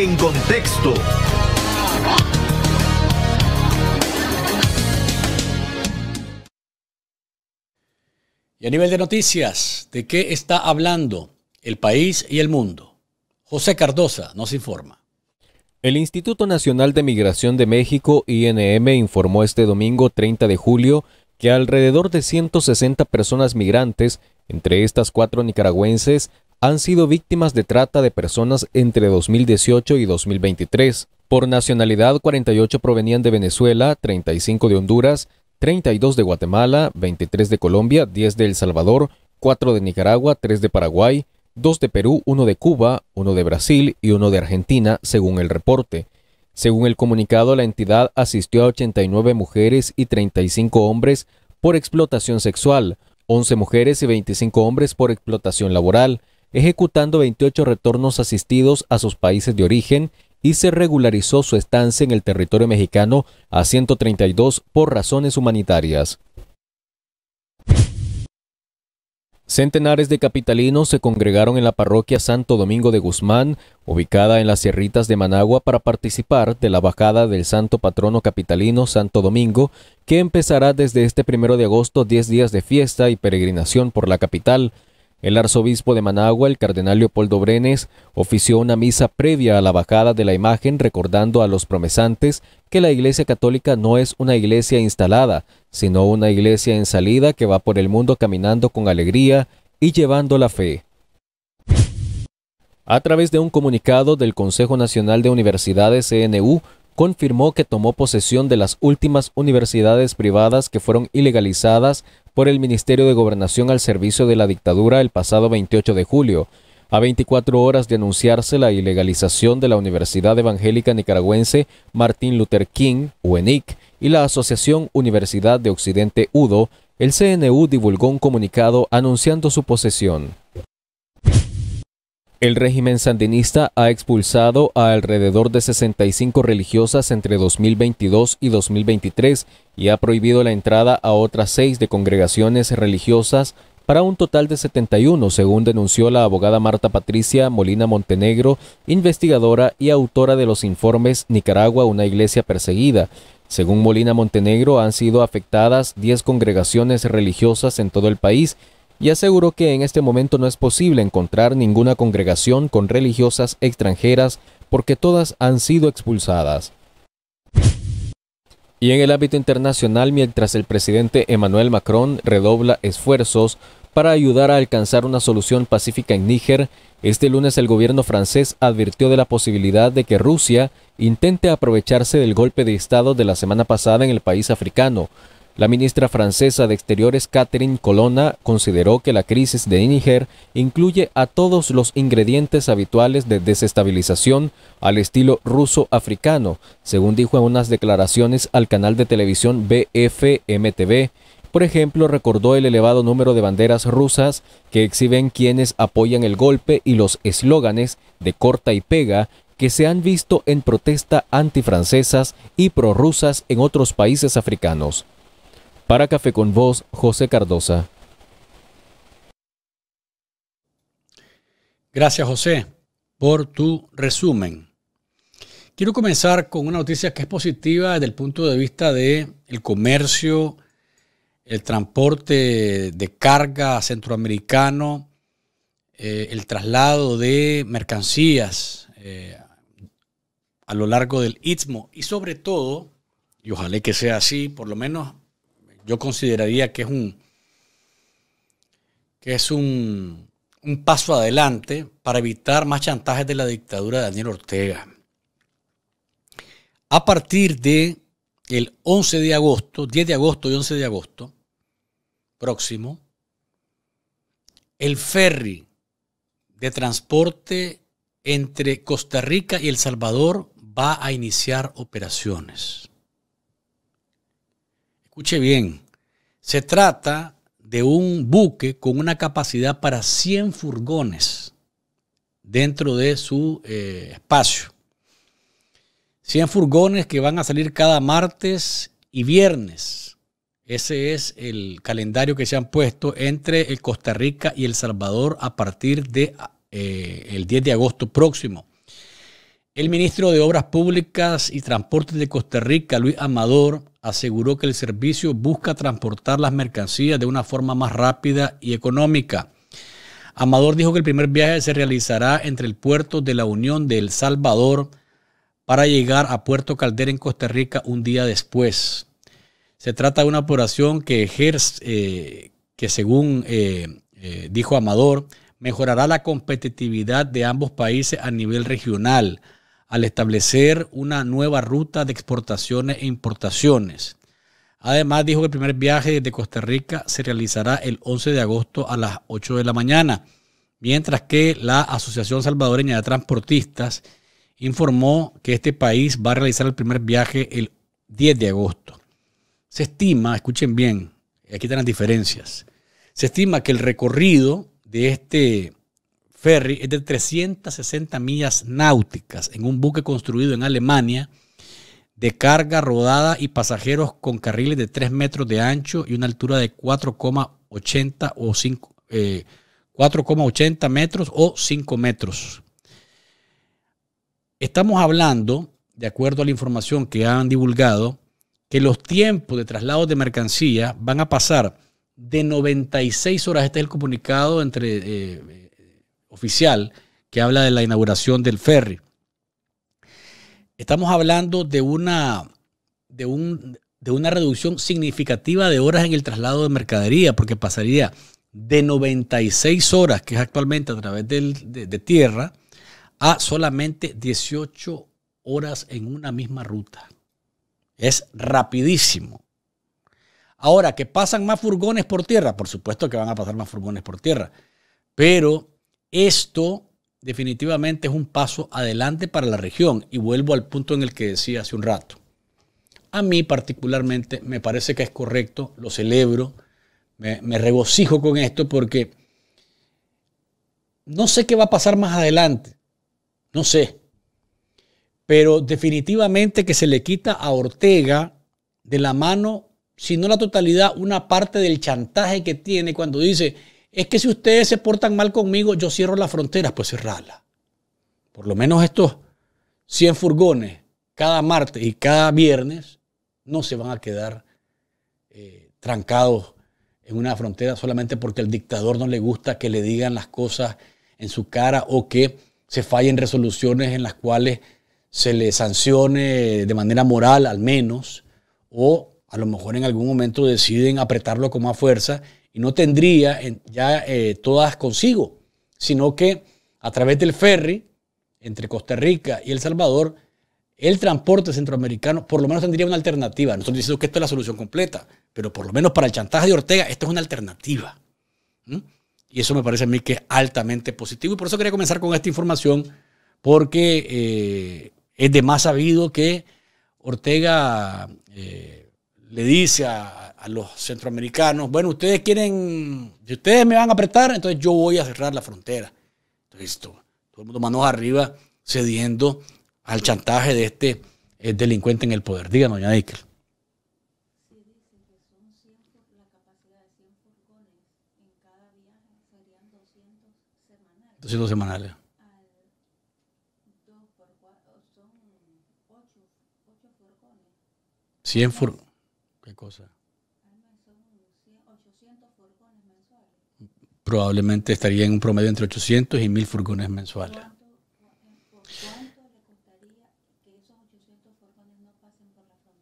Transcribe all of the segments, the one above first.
En contexto. Y a nivel de noticias, ¿de qué está hablando el país y el mundo? José Cardosa nos informa. El Instituto Nacional de Migración de México, INM, informó este domingo 30 de julio que alrededor de 160 personas migrantes, entre estas cuatro nicaragüenses, han sido víctimas de trata de personas entre 2018 y 2023. Por nacionalidad, 48 provenían de Venezuela, 35 de Honduras, 32 de Guatemala, 23 de Colombia, 10 de El Salvador, 4 de Nicaragua, 3 de Paraguay, 2 de Perú, 1 de Cuba, 1 de Brasil y 1 de Argentina, según el reporte. Según el comunicado, la entidad asistió a 89 mujeres y 35 hombres por explotación sexual, 11 mujeres y 25 hombres por explotación laboral, ejecutando 28 retornos asistidos a sus países de origen y se regularizó su estancia en el territorio mexicano a 132 por razones humanitarias. Centenares de capitalinos se congregaron en la parroquia Santo Domingo de Guzmán, ubicada en las sierritas de Managua, para participar de la bajada del santo patrono capitalino Santo Domingo, que empezará desde este primero de agosto 10 días de fiesta y peregrinación por la capital. El arzobispo de Managua, el cardenal Leopoldo Brenes, ofició una misa previa a la bajada de la imagen recordando a los promesantes que la Iglesia Católica no es una iglesia instalada, sino una iglesia en salida que va por el mundo caminando con alegría y llevando la fe. A través de un comunicado del Consejo Nacional de Universidades CNU, confirmó que tomó posesión de las últimas universidades privadas que fueron ilegalizadas por el Ministerio de Gobernación al servicio de la dictadura el pasado 28 de julio, a 24 horas de anunciarse la ilegalización de la Universidad Evangélica Nicaragüense Martin Luther King, UENIC, y la Asociación Universidad de Occidente UDO, el CNU divulgó un comunicado anunciando su posesión. El régimen sandinista ha expulsado a alrededor de 65 religiosas entre 2022 y 2023 y ha prohibido la entrada a otras seis de congregaciones religiosas para un total de 71, según denunció la abogada Marta Patricia Molina Montenegro, investigadora y autora de los informes Nicaragua, una iglesia perseguida. Según Molina Montenegro, han sido afectadas 10 congregaciones religiosas en todo el país, y aseguró que en este momento no es posible encontrar ninguna congregación con religiosas extranjeras porque todas han sido expulsadas. Y en el ámbito internacional, mientras el presidente Emmanuel Macron redobla esfuerzos para ayudar a alcanzar una solución pacífica en Níger, este lunes el gobierno francés advirtió de la posibilidad de que Rusia intente aprovecharse del golpe de Estado de la semana pasada en el país africano, la ministra francesa de Exteriores Catherine Colonna consideró que la crisis de Níger incluye a todos los ingredientes habituales de desestabilización al estilo ruso-africano, según dijo en unas declaraciones al canal de televisión BFMTV. Por ejemplo, recordó el elevado número de banderas rusas que exhiben quienes apoyan el golpe y los eslóganes de corta y pega que se han visto en protesta antifrancesas y prorrusas en otros países africanos. Para Café con Voz, José Cardosa. Gracias, José, por tu resumen. Quiero comenzar con una noticia que es positiva desde el punto de vista del el comercio, el transporte de carga centroamericano, eh, el traslado de mercancías eh, a lo largo del istmo y sobre todo, y ojalá que sea así, por lo menos yo consideraría que es un, que es un, un paso adelante para evitar más chantajes de la dictadura de Daniel Ortega. A partir de el 11 de agosto, 10 de agosto y 11 de agosto próximo, el ferry de transporte entre Costa Rica y El Salvador va a iniciar operaciones. Escuche bien, se trata de un buque con una capacidad para 100 furgones dentro de su eh, espacio. 100 furgones que van a salir cada martes y viernes. Ese es el calendario que se han puesto entre el Costa Rica y El Salvador a partir de eh, el 10 de agosto próximo. El ministro de Obras Públicas y Transportes de Costa Rica, Luis Amador, aseguró que el servicio busca transportar las mercancías de una forma más rápida y económica. Amador dijo que el primer viaje se realizará entre el puerto de la Unión de El Salvador para llegar a Puerto Caldera en Costa Rica un día después. Se trata de una operación que eh, que según eh, eh, dijo Amador, mejorará la competitividad de ambos países a nivel regional al establecer una nueva ruta de exportaciones e importaciones. Además, dijo que el primer viaje desde Costa Rica se realizará el 11 de agosto a las 8 de la mañana, mientras que la Asociación Salvadoreña de Transportistas informó que este país va a realizar el primer viaje el 10 de agosto. Se estima, escuchen bien, aquí están las diferencias, se estima que el recorrido de este ferry es de 360 millas náuticas en un buque construido en Alemania de carga rodada y pasajeros con carriles de 3 metros de ancho y una altura de 4,80 o 5, eh, metros o 5 metros. Estamos hablando, de acuerdo a la información que han divulgado, que los tiempos de traslado de mercancía van a pasar de 96 horas, este es el comunicado entre eh, oficial que habla de la inauguración del ferry. Estamos hablando de una, de, un, de una reducción significativa de horas en el traslado de mercadería, porque pasaría de 96 horas, que es actualmente a través del, de, de tierra, a solamente 18 horas en una misma ruta. Es rapidísimo. Ahora, que pasan más furgones por tierra, por supuesto que van a pasar más furgones por tierra, pero esto definitivamente es un paso adelante para la región y vuelvo al punto en el que decía hace un rato. A mí particularmente me parece que es correcto, lo celebro, me, regocijo con esto porque no sé qué va a pasar más adelante, no sé, pero definitivamente que se le quita a Ortega de la mano, si no la totalidad, una parte del chantaje que tiene cuando dice, es que si ustedes se portan mal conmigo, yo cierro las fronteras, pues cerrala. Por lo menos estos 100 furgones cada martes y cada viernes no se van a quedar eh, trancados en una frontera solamente porque al dictador no le gusta que le digan las cosas en su cara o que se fallen resoluciones en las cuales se le sancione de manera moral al menos o a lo mejor en algún momento deciden apretarlo con más fuerza y no tendría ya eh, todas consigo, sino que a través del ferry entre Costa Rica y El Salvador, el transporte centroamericano por lo menos tendría una alternativa. Nosotros diciendo que esto es la solución completa, pero por lo menos para el chantaje de Ortega, esto es una alternativa. Y eso me parece a mí que es altamente positivo. Y por eso quería comenzar con esta información, porque eh, es de más sabido que Ortega... Eh, le dice a, los centroamericanos, bueno, ustedes quieren, ustedes me van a apretar, entonces yo voy a cerrar la frontera. Entonces, todo, el mundo manos arriba cediendo al chantaje de este eh, delincuente en el poder. Diga, doña 200 Semanales. Al, 2 por son ocho, 100 furgones cosa. Probablemente estaría en un promedio entre 800 y 1000 furgones mensuales.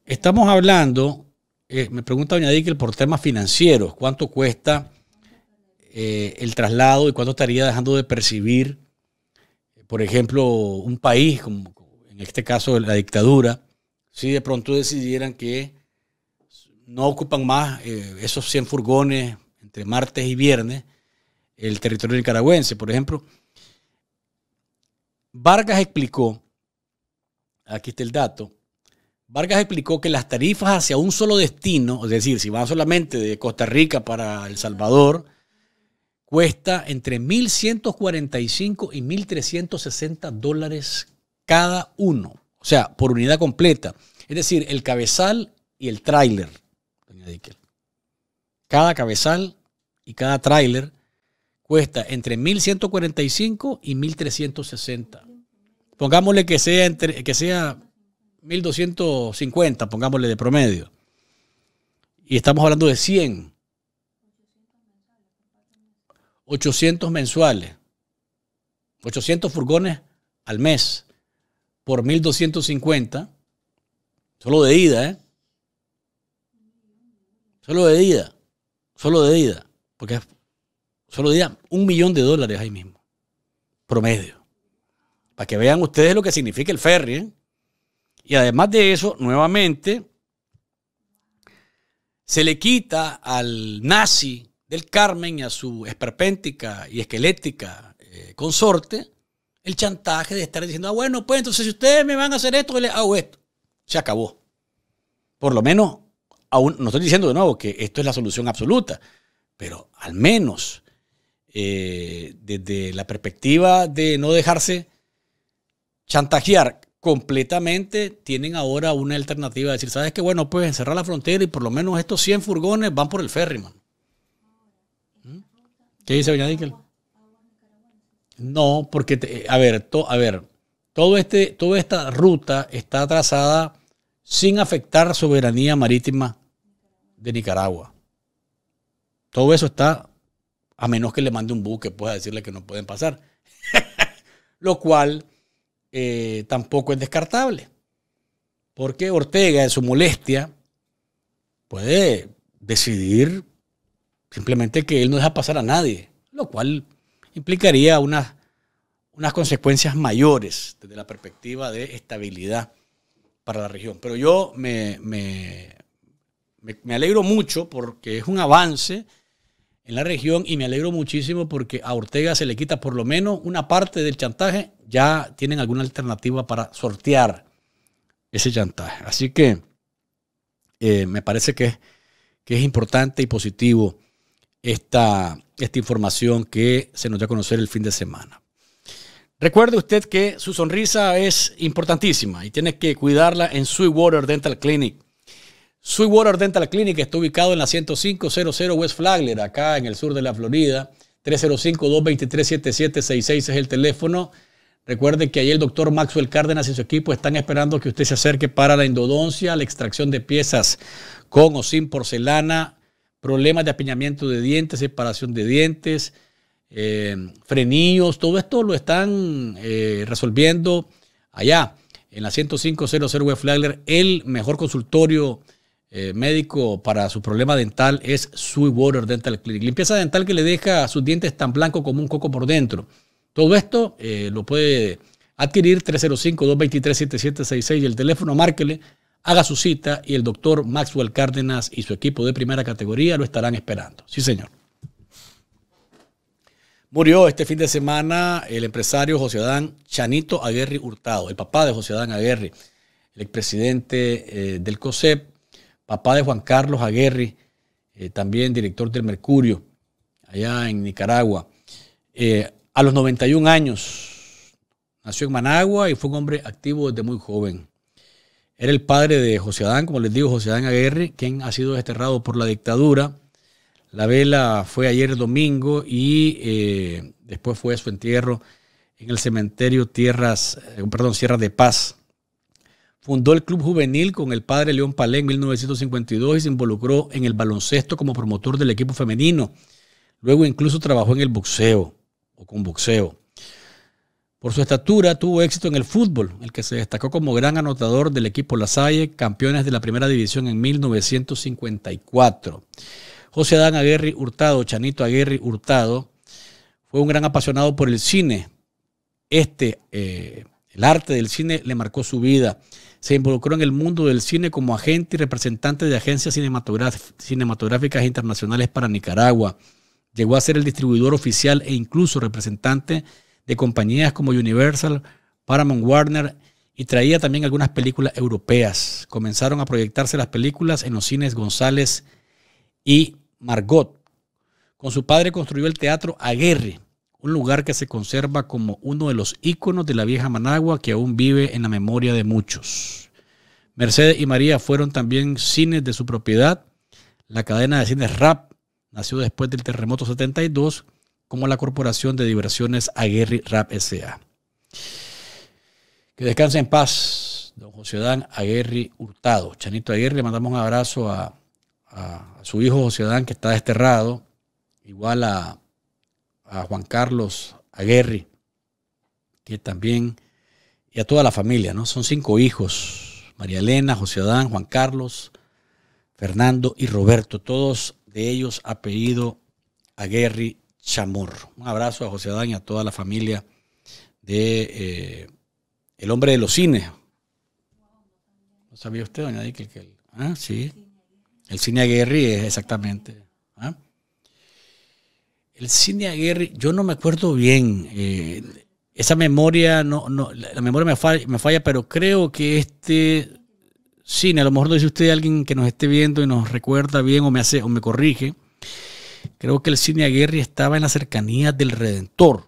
Estamos hablando, eh, me pregunta Doña Dickel por temas financieros, ¿cuánto cuesta eh, el traslado y cuánto estaría dejando de percibir, por ejemplo, un país, como en este caso la dictadura, si de pronto decidieran que no ocupan más eh, esos 100 furgones entre martes y viernes el territorio nicaragüense, por ejemplo. Vargas explicó, aquí está el dato, Vargas explicó que las tarifas hacia un solo destino, es decir, si van solamente de Costa Rica para El Salvador, cuesta entre 1.145 y 1.360 dólares cada uno, o sea, por unidad completa. Es decir, el cabezal y el tráiler. Cada cabezal y cada tráiler cuesta entre 1.145 y 1.360. Pongámosle que sea, entre, que sea 1.250, pongámosle de promedio. Y estamos hablando de 100. 800 mensuales. 800 furgones al mes por 1.250, solo de ida, ¿eh? Solo de ida. Solo de vida, Porque solo de ida, un millón de dólares ahí mismo. Promedio. Para que vean ustedes lo que significa el ferry. ¿eh? Y además de eso, nuevamente, se le quita al nazi del Carmen y a su esperpéntica y esquelética eh, consorte el chantaje de estar diciendo, ah, bueno, pues entonces si ustedes me van a hacer esto, yo hago esto. Se acabó. Por lo menos no estoy diciendo de nuevo que esto es la solución absoluta, pero al menos eh, desde la perspectiva de no dejarse chantajear completamente, tienen ahora una alternativa de decir, ¿sabes qué? Bueno, pues encerrar la frontera y por lo menos estos 100 furgones van por el ferry, man. ¿Mm? ¿Qué dice No, porque, te, a ver, a ver, todo este, toda esta ruta está trazada sin afectar soberanía marítima de Nicaragua. Todo eso está a menos que le mande un buque, pueda decirle que no pueden pasar. Lo cual eh, tampoco es descartable. Porque Ortega, en su molestia, puede decidir simplemente que él no deja pasar a nadie, lo cual implicaría unas, unas consecuencias mayores desde la perspectiva de estabilidad para la región. Pero yo me, alegro mucho porque es un avance en la región y me alegro muchísimo porque a Ortega se le quita por lo menos una parte del chantaje, ya tienen alguna alternativa para sortear ese chantaje. Así que eh, me parece que, que, es importante y positivo esta, esta información que se nos dio a conocer el fin de semana. Recuerde usted que su sonrisa es importantísima y tiene que cuidarla en Sweetwater Dental Clinic. Sweetwater Dental Clinic está ubicado en la 10500 West Flagler, acá en el sur de la Florida. 305-223-7766 es el teléfono. Recuerde que ahí el doctor Maxwell Cárdenas y su equipo están esperando que usted se acerque para la endodoncia, la extracción de piezas con o sin porcelana, problemas de apiñamiento de dientes, separación de dientes, eh, frenillos, todo esto lo están eh, resolviendo allá en la 10500 Web Flagler. El mejor consultorio eh, médico para su problema dental es Sweetwater Dental Clinic. Limpieza dental que le deja sus dientes tan blancos como un coco por dentro. Todo esto lo puede adquirir 305-223-7766 y el teléfono, márquele, haga su cita y el doctor Maxwell Cárdenas y su equipo de primera categoría lo estarán esperando. Sí, señor. Murió este fin de semana el empresario José Adán Chanito Aguerri Hurtado, el papá de José Adán Aguerri, el expresidente eh, del COSEP, papá de Juan Carlos Aguerri, eh, también director del Mercurio, allá en Nicaragua. Eh, a los 91 años nació en Managua y fue un hombre activo desde muy joven. Era el padre de José Adán, como les digo, José Adán Aguerri, quien ha sido desterrado por la dictadura la vela fue ayer domingo y eh, después fue su entierro en el cementerio Tierras, eh, perdón, Sierra de Paz. Fundó el club juvenil con el padre León Palé en 1952 y se involucró en el baloncesto como promotor del equipo femenino. Luego incluso trabajó en el boxeo o con boxeo. Por su estatura tuvo éxito en el fútbol, el que se destacó como gran anotador del equipo Lasalle, campeones de la primera división en 1954. José Adán Aguirre Hurtado, Chanito Aguirre Hurtado, fue un gran apasionado por el cine. Este, eh, el arte del cine le marcó su vida. Se involucró en el mundo del cine como agente y representante de agencias cinematográficas internacionales para Nicaragua. Llegó a ser el distribuidor oficial e incluso representante de compañías como Universal, Paramount Warner y traía también algunas películas europeas. Comenzaron a proyectarse las películas en los cines González y Margot. Con su padre construyó el Teatro Aguirre, un lugar que se conserva como uno de los íconos de la vieja Managua que aún vive en la memoria de muchos. Mercedes y María fueron también cines de su propiedad. La cadena de cines RAP nació después del terremoto 72 como la Corporación de Diversiones Aguirre Rap S.A. Que descanse en paz, don José Dan Aguirre Hurtado. Chanito Aguirre, le mandamos un abrazo a a, su hijo José Adán, que está desterrado, igual a, a Juan Carlos Aguerri, que también, y a toda la familia, ¿no? Son cinco hijos, María Elena, José Adán, Juan Carlos, Fernando y Roberto, todos de ellos apellido Aguerri Chamorro. Un abrazo a José Adán y a toda la familia de eh, El Hombre de los Cines. ¿No sabía usted, doña Dick? Que el, ah, sí. El cine Aguirre es exactamente. ¿ah? El cine Aguirre, yo no me acuerdo bien. Eh, esa memoria, no, la memoria me falla, pero creo que este cine, a lo mejor lo dice usted alguien que nos esté viendo y nos recuerda bien o me hace o me corrige. Creo que el cine Aguirre estaba en la cercanía del Redentor.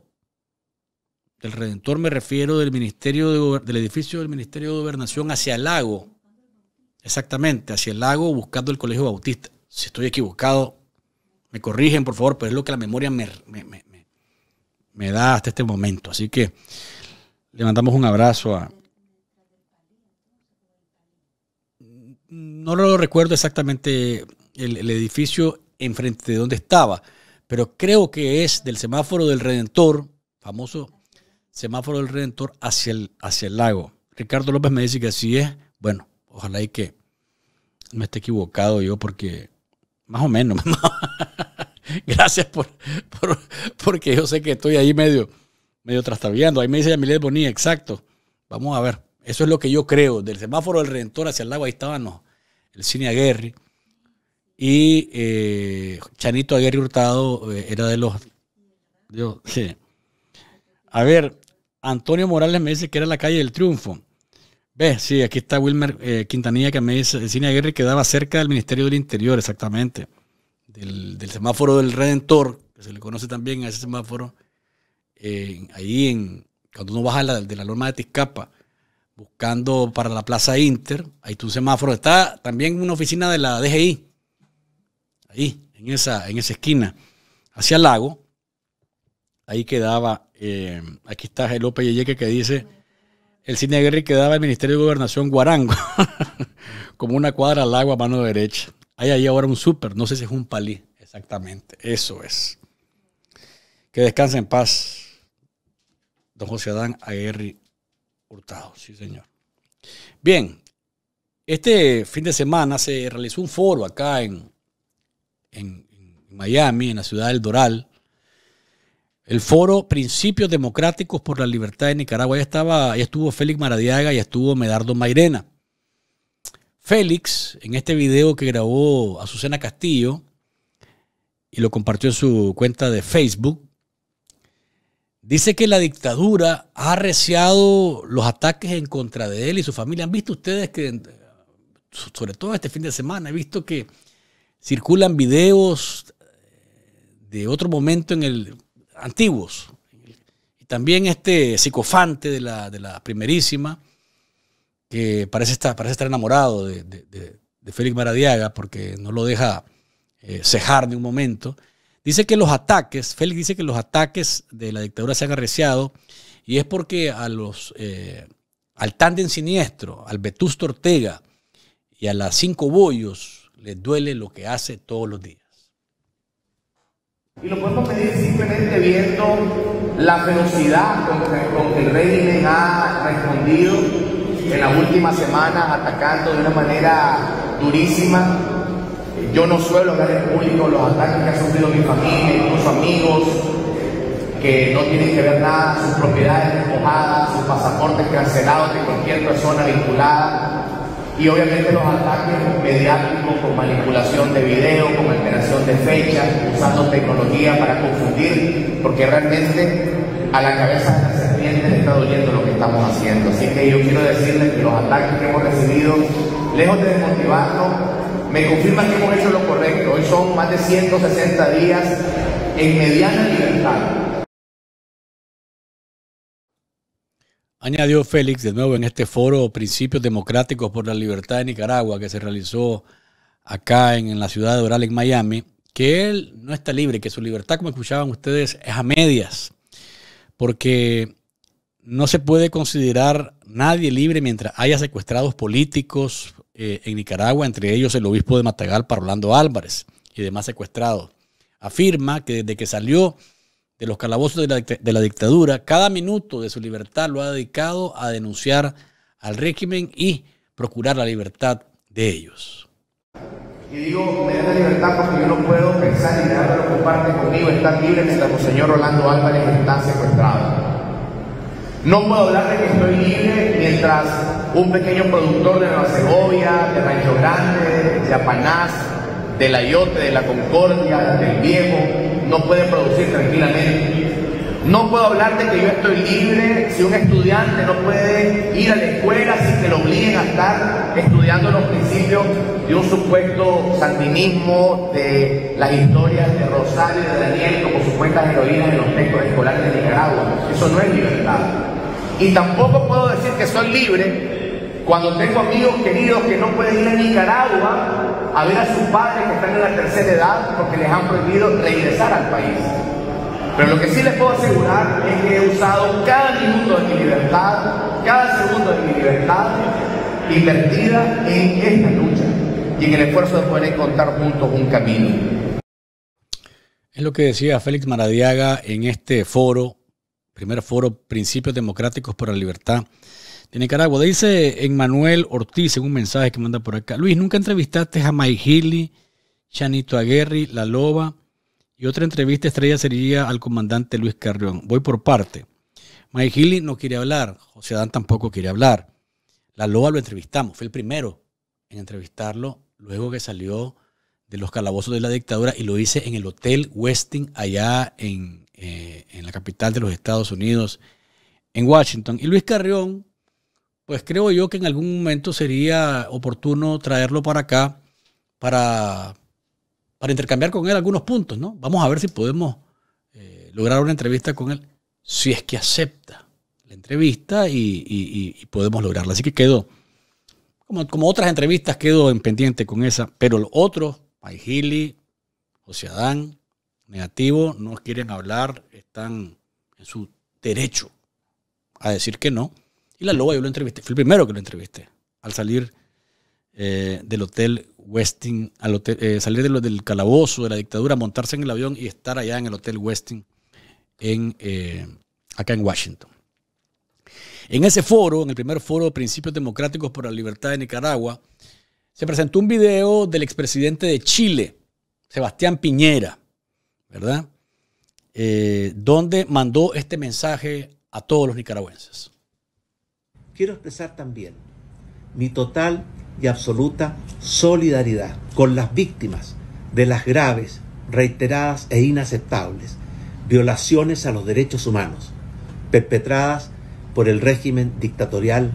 Del Redentor me refiero del ministerio del edificio del Ministerio de Gobernación hacia el lago Exactamente, hacia el lago buscando el Colegio Bautista. Si estoy equivocado, me corrigen, por favor, pero es lo que la memoria me, da hasta este momento. Así que le mandamos un abrazo a... No lo recuerdo exactamente el, edificio enfrente de donde estaba, pero creo que es del semáforo del Redentor, famoso semáforo del Redentor, hacia el, hacia el lago. Ricardo López me dice que así es. Bueno, ojalá y que me esté equivocado yo porque más o menos. Gracias por, porque yo sé que estoy ahí medio, medio trastabillando, Ahí me dice Yamilet Bonilla, exacto. Vamos a ver. Eso es lo que yo creo. Del semáforo del Redentor hacia el lago, ahí estábamos el cine Aguerri. Y eh, Chanito Aguirre Hurtado eh, era de los. A ver, Antonio Morales me dice que era la calle del triunfo. Ve, sí, aquí está Wilmer eh, Quintanilla que me dice, el Cine que quedaba cerca del Ministerio del Interior, exactamente, del, semáforo del Redentor, que se le conoce también a ese semáforo, ahí en, cuando uno baja de la loma de Tizcapa, buscando para la Plaza Inter, ahí está un semáforo, está también una oficina de la DGI, ahí, en esa, en esa esquina, hacia el lago, ahí quedaba, eh, aquí está López Yeyeque que dice el Cine Aguirre quedaba el Ministerio de Gobernación Guarango, como una cuadra al agua a mano derecha. Hay ahí ahora un súper, no sé si es un palí, exactamente, eso es. Que descanse en paz, don José Adán Aguirre Hurtado, sí señor. Bien, este fin de semana se realizó un foro acá en, en Miami, en la ciudad del Doral, el foro Principios Democráticos por la Libertad de Nicaragua. Ahí estaba, estuvo Félix Maradiaga y estuvo Medardo Mairena. Félix, en este video que grabó Azucena Castillo y lo compartió en su cuenta de Facebook, dice que la dictadura ha arreciado los ataques en contra de él y su familia. ¿Han visto ustedes que, sobre todo este fin de semana, he visto que circulan videos de otro momento en el antiguos. Y también este psicofante de la, de la primerísima, que parece estar, parece estar enamorado de, Félix Maradiaga porque no lo deja eh, cejar ni un momento. Dice que los ataques, Félix dice que los ataques de la dictadura se han arreciado y es porque a los, eh, al tándem siniestro, al Vetusto Ortega y a las cinco bollos les duele lo que hace todos los días. Y lo podemos medir simplemente viendo la ferocidad con que, el régimen ha respondido en las últimas semanas atacando de una manera durísima. Yo no suelo ver en público los ataques que ha sufrido mi familia, incluso amigos que no tienen que ver nada, sus propiedades despojadas, sus pasaportes cancelados de cualquier persona vinculada y obviamente los ataques mediáticos con manipulación de video, con alteración de fechas, usando tecnología para confundir, porque realmente a la cabeza de la serpiente está doliendo lo que estamos haciendo. Así que yo quiero decirles que los ataques que hemos recibido, lejos de desmotivarnos, me confirman que hemos hecho lo correcto. Hoy son más de 160 días en mediana libertad Añadió Félix de nuevo en este foro Principios Democráticos por la Libertad de Nicaragua que se realizó acá en, la ciudad de Oral, en Miami, que él no está libre, que su libertad, como escuchaban ustedes, es a medias, porque no se puede considerar nadie libre mientras haya secuestrados políticos eh, en Nicaragua, entre ellos el obispo de Matagalpa, Rolando Álvarez, y demás secuestrados. Afirma que desde que salió de los calabozos de la, de la, dictadura, cada minuto de su libertad lo ha dedicado a denunciar al régimen y procurar la libertad de ellos. Y digo, me da la libertad porque yo no puedo pensar ni dejar de preocuparte conmigo, estar libre mientras el señor Rolando Álvarez está secuestrado. No puedo hablar de que estoy libre mientras un pequeño productor de Nueva Segovia, de Rancho Grande, de Apanás, de la Yote, de la Concordia, del Viejo, no puede producir tranquilamente. No puedo hablar de que yo estoy libre si un estudiante no puede ir a la escuela sin que lo obliguen a estar estudiando los principios de un supuesto sandinismo de las historias de Rosario y de Daniel como supuestas heroínas en los textos escolares de Nicaragua. Eso no es libertad. Y tampoco puedo decir que soy libre cuando tengo amigos queridos que no pueden ir a Nicaragua a ver a sus padres que están en la tercera edad porque les han prohibido regresar al país. Pero lo que sí les puedo asegurar es que he usado cada minuto de mi libertad, cada segundo de mi libertad invertida en esta lucha y en el esfuerzo de poder encontrar juntos un camino. Es lo que decía Félix Maradiaga en este foro, primer foro Principios Democráticos por la Libertad, de Nicaragua. Dice Emmanuel Ortiz en un mensaje que manda por acá. Luis, ¿nunca entrevistaste a Mike Healy, Chanito Aguerri, La Loba? Y otra entrevista estrella sería al comandante Luis Carrión. Voy por parte. Mike Healy no quiere hablar, José Adán tampoco quiere hablar. La Loba lo entrevistamos, fue el primero en entrevistarlo luego que salió de los calabozos de la dictadura y lo hice en el Hotel Westin allá en, eh, en la capital de los Estados Unidos, en Washington. Y Luis Carrión, pues creo yo que en algún momento sería oportuno traerlo para acá para, para intercambiar con él algunos puntos, ¿no? Vamos a ver si podemos eh, lograr una entrevista con él, si es que acepta la entrevista y, podemos lograrla. Así que quedo, como, otras entrevistas, quedo en pendiente con esa, pero los otros, Maihili, José Adán, negativo, no quieren hablar, están en su derecho a decir que no. Y la loba yo lo entrevisté. fui el primero que lo entrevisté. Al salir eh, del hotel Westin, al eh, salir del calabozo, de la dictadura, montarse en el avión y estar allá en el hotel Westin, en, eh, acá en Washington. En ese foro, en el primer foro de Principios Democráticos por la Libertad de Nicaragua, se presentó un video del expresidente de Chile, Sebastián Piñera, ¿verdad? donde mandó este mensaje a todos los nicaragüenses quiero expresar también mi total y absoluta solidaridad con las víctimas de las graves, reiteradas e inaceptables violaciones a los derechos humanos perpetradas por el régimen dictatorial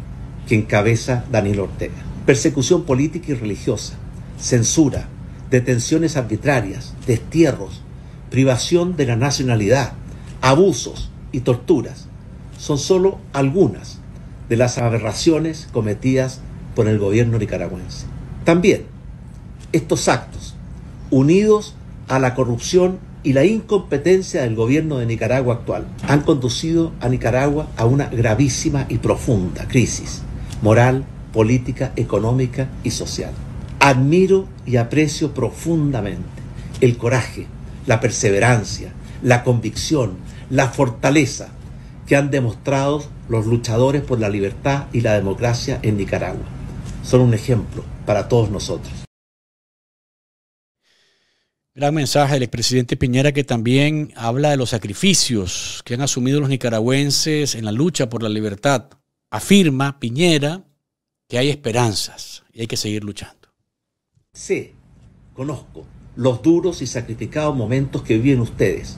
que encabeza Daniel Ortega. Persecución política y religiosa, censura, detenciones arbitrarias, destierros, privación de la nacionalidad, abusos y torturas son solo algunas de las aberraciones cometidas por el gobierno nicaragüense. También, estos actos, unidos a la corrupción y la incompetencia del gobierno de Nicaragua actual, han conducido a Nicaragua a una gravísima y profunda crisis moral, política, económica y social. Admiro y aprecio profundamente el coraje, la perseverancia, la convicción, la fortaleza que han demostrado los luchadores por la libertad y la democracia en Nicaragua. Son un ejemplo para todos nosotros. Gran mensaje del expresidente Piñera que también habla de los sacrificios que han asumido los nicaragüenses en la lucha por la libertad. Afirma Piñera que hay esperanzas y hay que seguir luchando. Sí, conozco los duros y sacrificados momentos que viven ustedes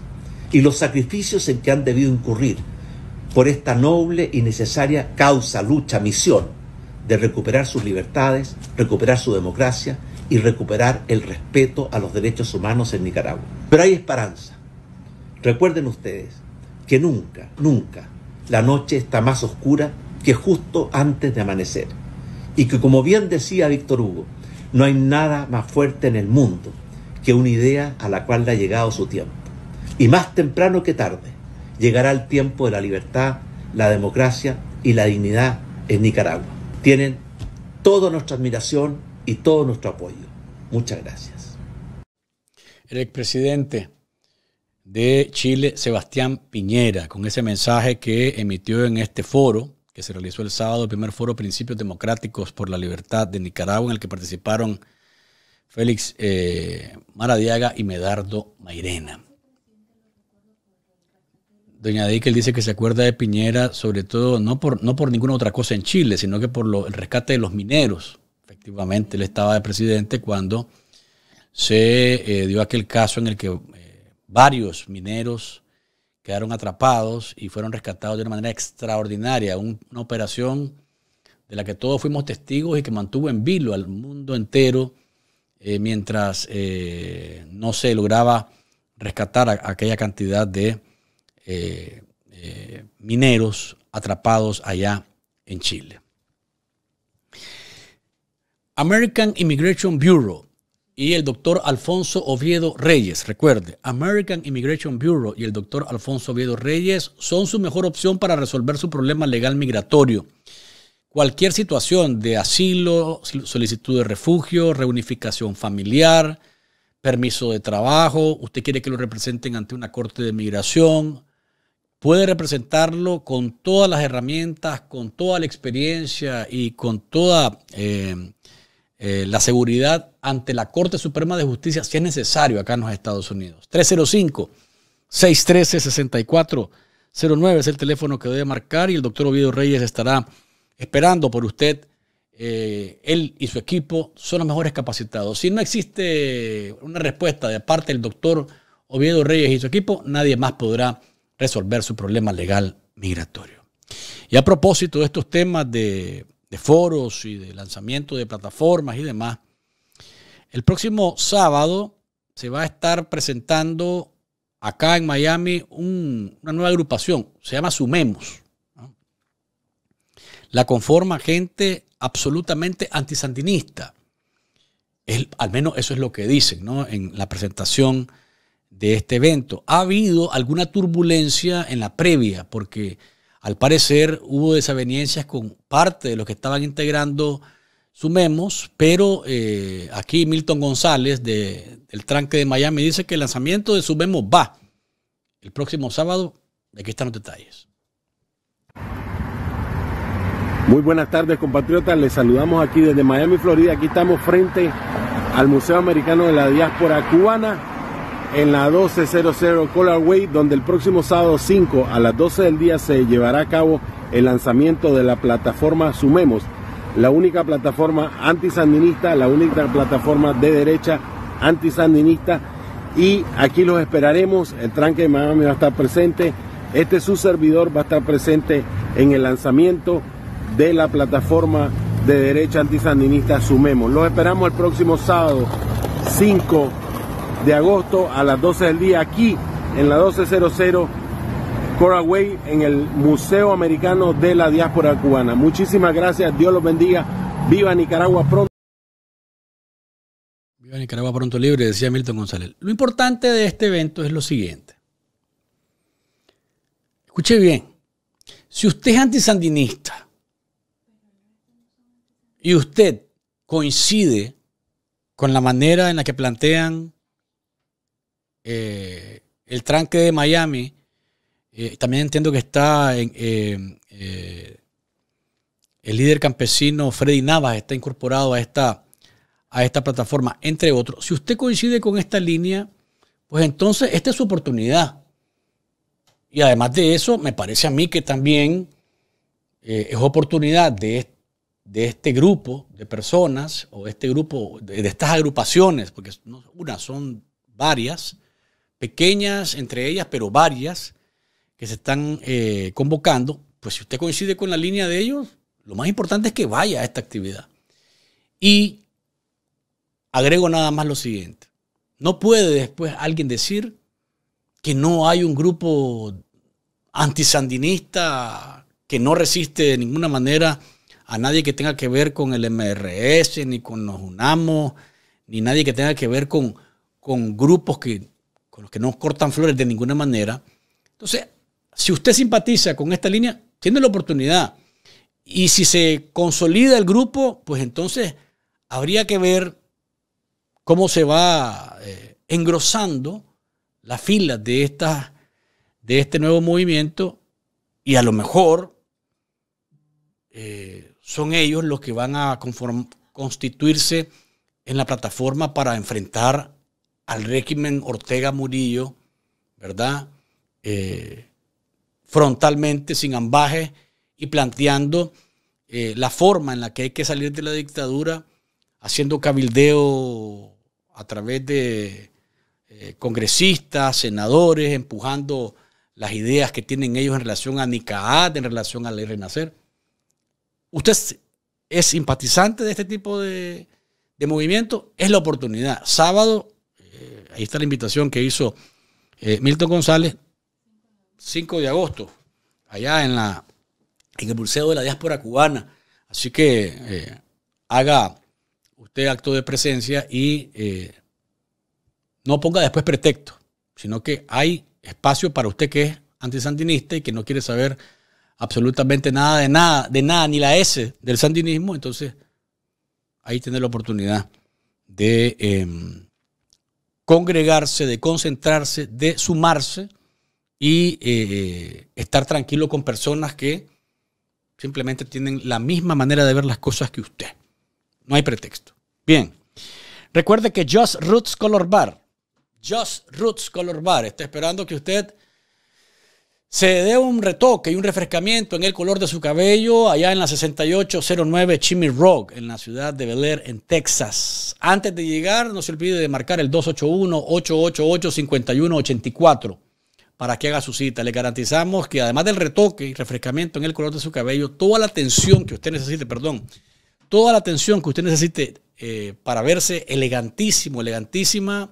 y los sacrificios en que han debido incurrir por esta noble y necesaria causa, lucha, misión de recuperar sus libertades, recuperar su democracia y recuperar el respeto a los derechos humanos en Nicaragua. Pero hay esperanza. Recuerden ustedes que nunca, nunca la noche está más oscura que justo antes de amanecer. Y que como bien decía Víctor Hugo, no hay nada más fuerte en el mundo que una idea a la cual le ha llegado su tiempo. Y más temprano que tarde, llegará el tiempo de la libertad, la democracia y la dignidad en Nicaragua. Tienen toda nuestra admiración y todo nuestro apoyo. Muchas gracias. El expresidente de Chile, Sebastián Piñera, con ese mensaje que emitió en este foro que se realizó el sábado, el primer foro Principios Democráticos por la Libertad de Nicaragua, en el que participaron Félix eh, Maradiaga y Medardo Mairena. Doña Díquel dice que se acuerda de Piñera, sobre todo, no por, no por ninguna otra cosa en Chile, sino que por el rescate de los mineros. Efectivamente, él estaba de presidente cuando se eh, dio aquel caso en el que eh, varios mineros quedaron atrapados y fueron rescatados de una manera extraordinaria, una operación de la que todos fuimos testigos y que mantuvo en vilo al mundo entero eh, mientras no se lograba rescatar aquella cantidad de eh, eh, mineros atrapados allá en Chile. American Immigration Bureau y el doctor Alfonso Oviedo Reyes. Recuerde, American Immigration Bureau y el doctor Alfonso Oviedo Reyes son su mejor opción para resolver su problema legal migratorio. Cualquier situación de asilo, solicitud de refugio, reunificación familiar, permiso de trabajo, usted quiere que lo representen ante una corte de migración, puede representarlo con todas las herramientas, con toda la experiencia y con toda eh, eh, la seguridad ante la Corte Suprema de Justicia si es necesario acá en los Estados Unidos. 305-613-6409 es el teléfono que debe marcar y el doctor Oviedo Reyes estará esperando por usted. Eh, él y su equipo son los mejores capacitados. Si no existe una respuesta de parte del doctor Oviedo Reyes y su equipo, nadie más podrá resolver su problema legal migratorio. Y a propósito de estos temas de, foros y de lanzamiento de plataformas y demás, el próximo sábado se va a estar presentando acá en Miami una nueva agrupación, se llama Sumemos. La conforma gente absolutamente antisandinista. al menos eso es lo que dicen en la presentación de este evento. Ha habido alguna turbulencia en la previa, porque al parecer hubo desavenencias con parte de los que estaban integrando Sumemos, pero eh, aquí Milton González de, del tranque de Miami dice que el lanzamiento de Sumemos va el próximo sábado. Aquí están los detalles. Muy buenas tardes compatriotas, les saludamos aquí desde Miami, Florida. Aquí estamos frente al Museo Americano de la Diáspora Cubana en la 1200 colorway donde el próximo sábado 5 a las 12 del día se llevará a cabo el lanzamiento de la plataforma Sumemos, la única plataforma antisandinista, la única plataforma de derecha antisandinista. Y aquí los esperaremos, el tranque de Miami va a estar presente, este su servidor va a estar presente en el lanzamiento de la plataforma de derecha antisandinista Sumemos. Los esperamos el próximo sábado 5 de agosto a las 12 del día aquí en la 1200 Coraway en el Museo Americano de la Diáspora Cubana. Muchísimas gracias, Dios los bendiga. Viva Nicaragua pronto. Viva Nicaragua pronto libre, decía Milton González. Lo importante de este evento es lo siguiente. Escuche bien. Si usted es antisandinista y usted coincide con la manera en la que plantean eh, el tranque de Miami, eh, también entiendo que está eh, el líder campesino Freddy Navas, está incorporado a esta, a esta plataforma, entre otros. Si usted coincide con esta línea, pues entonces esta es su oportunidad. Y además de eso, me parece a mí que también es oportunidad de este de este grupo de personas o de este grupo, de, estas agrupaciones, porque una, son varias, pequeñas entre ellas, pero varias, que se están eh, convocando, pues si usted coincide con la línea de ellos, lo más importante es que vaya a esta actividad. Y agrego nada más lo siguiente. No puede después alguien decir que no hay un grupo antisandinista que no resiste de ninguna manera a nadie que tenga que ver con el MRS, ni con Nos UNAMO, ni nadie que tenga que ver con, con grupos que con los que no cortan flores de ninguna manera. Entonces, si usted simpatiza con esta línea, tiene la oportunidad. Y si se consolida el grupo, pues entonces habría que ver cómo se va eh, engrosando las filas de, de este nuevo movimiento y a lo mejor eh, son ellos los que van a constituirse en la plataforma para enfrentar al régimen Ortega Murillo, ¿verdad? Eh, frontalmente, sin ambaje, y planteando eh, la forma en la que hay que salir de la dictadura, haciendo cabildeo a través de eh, congresistas, senadores, empujando las ideas que tienen ellos en relación a Nicaad, en relación a Ley Renacer. Usted es simpatizante de este tipo de, de movimiento, es la oportunidad. Sábado Ahí está la invitación que hizo eh, Milton González, 5 de agosto, allá en, la, en el Museo de la Diáspora Cubana. Así que eh, haga usted acto de presencia y eh, no ponga después pretexto, sino que hay espacio para usted que es antisandinista y que no quiere saber absolutamente nada de nada, de nada, ni la S del sandinismo, entonces ahí tiene la oportunidad de em, congregarse, de concentrarse, de sumarse y eh, estar tranquilo con personas que simplemente tienen la misma manera de ver las cosas que usted. No hay pretexto. Bien. Recuerde que Just Roots Color Bar, Just Roots Color Bar, está esperando que usted se dé un retoque y un refrescamiento en el color de su cabello allá en la 6809 Chimney Rock, en la ciudad de Bel Air, en Texas. Antes de llegar, no se olvide de marcar el 281-888-5184 para que haga su cita. Le garantizamos que además del retoque y refrescamiento en el color de su cabello, toda la atención que usted necesite, perdón, toda la atención que usted necesite eh, para verse elegantísimo, elegantísima,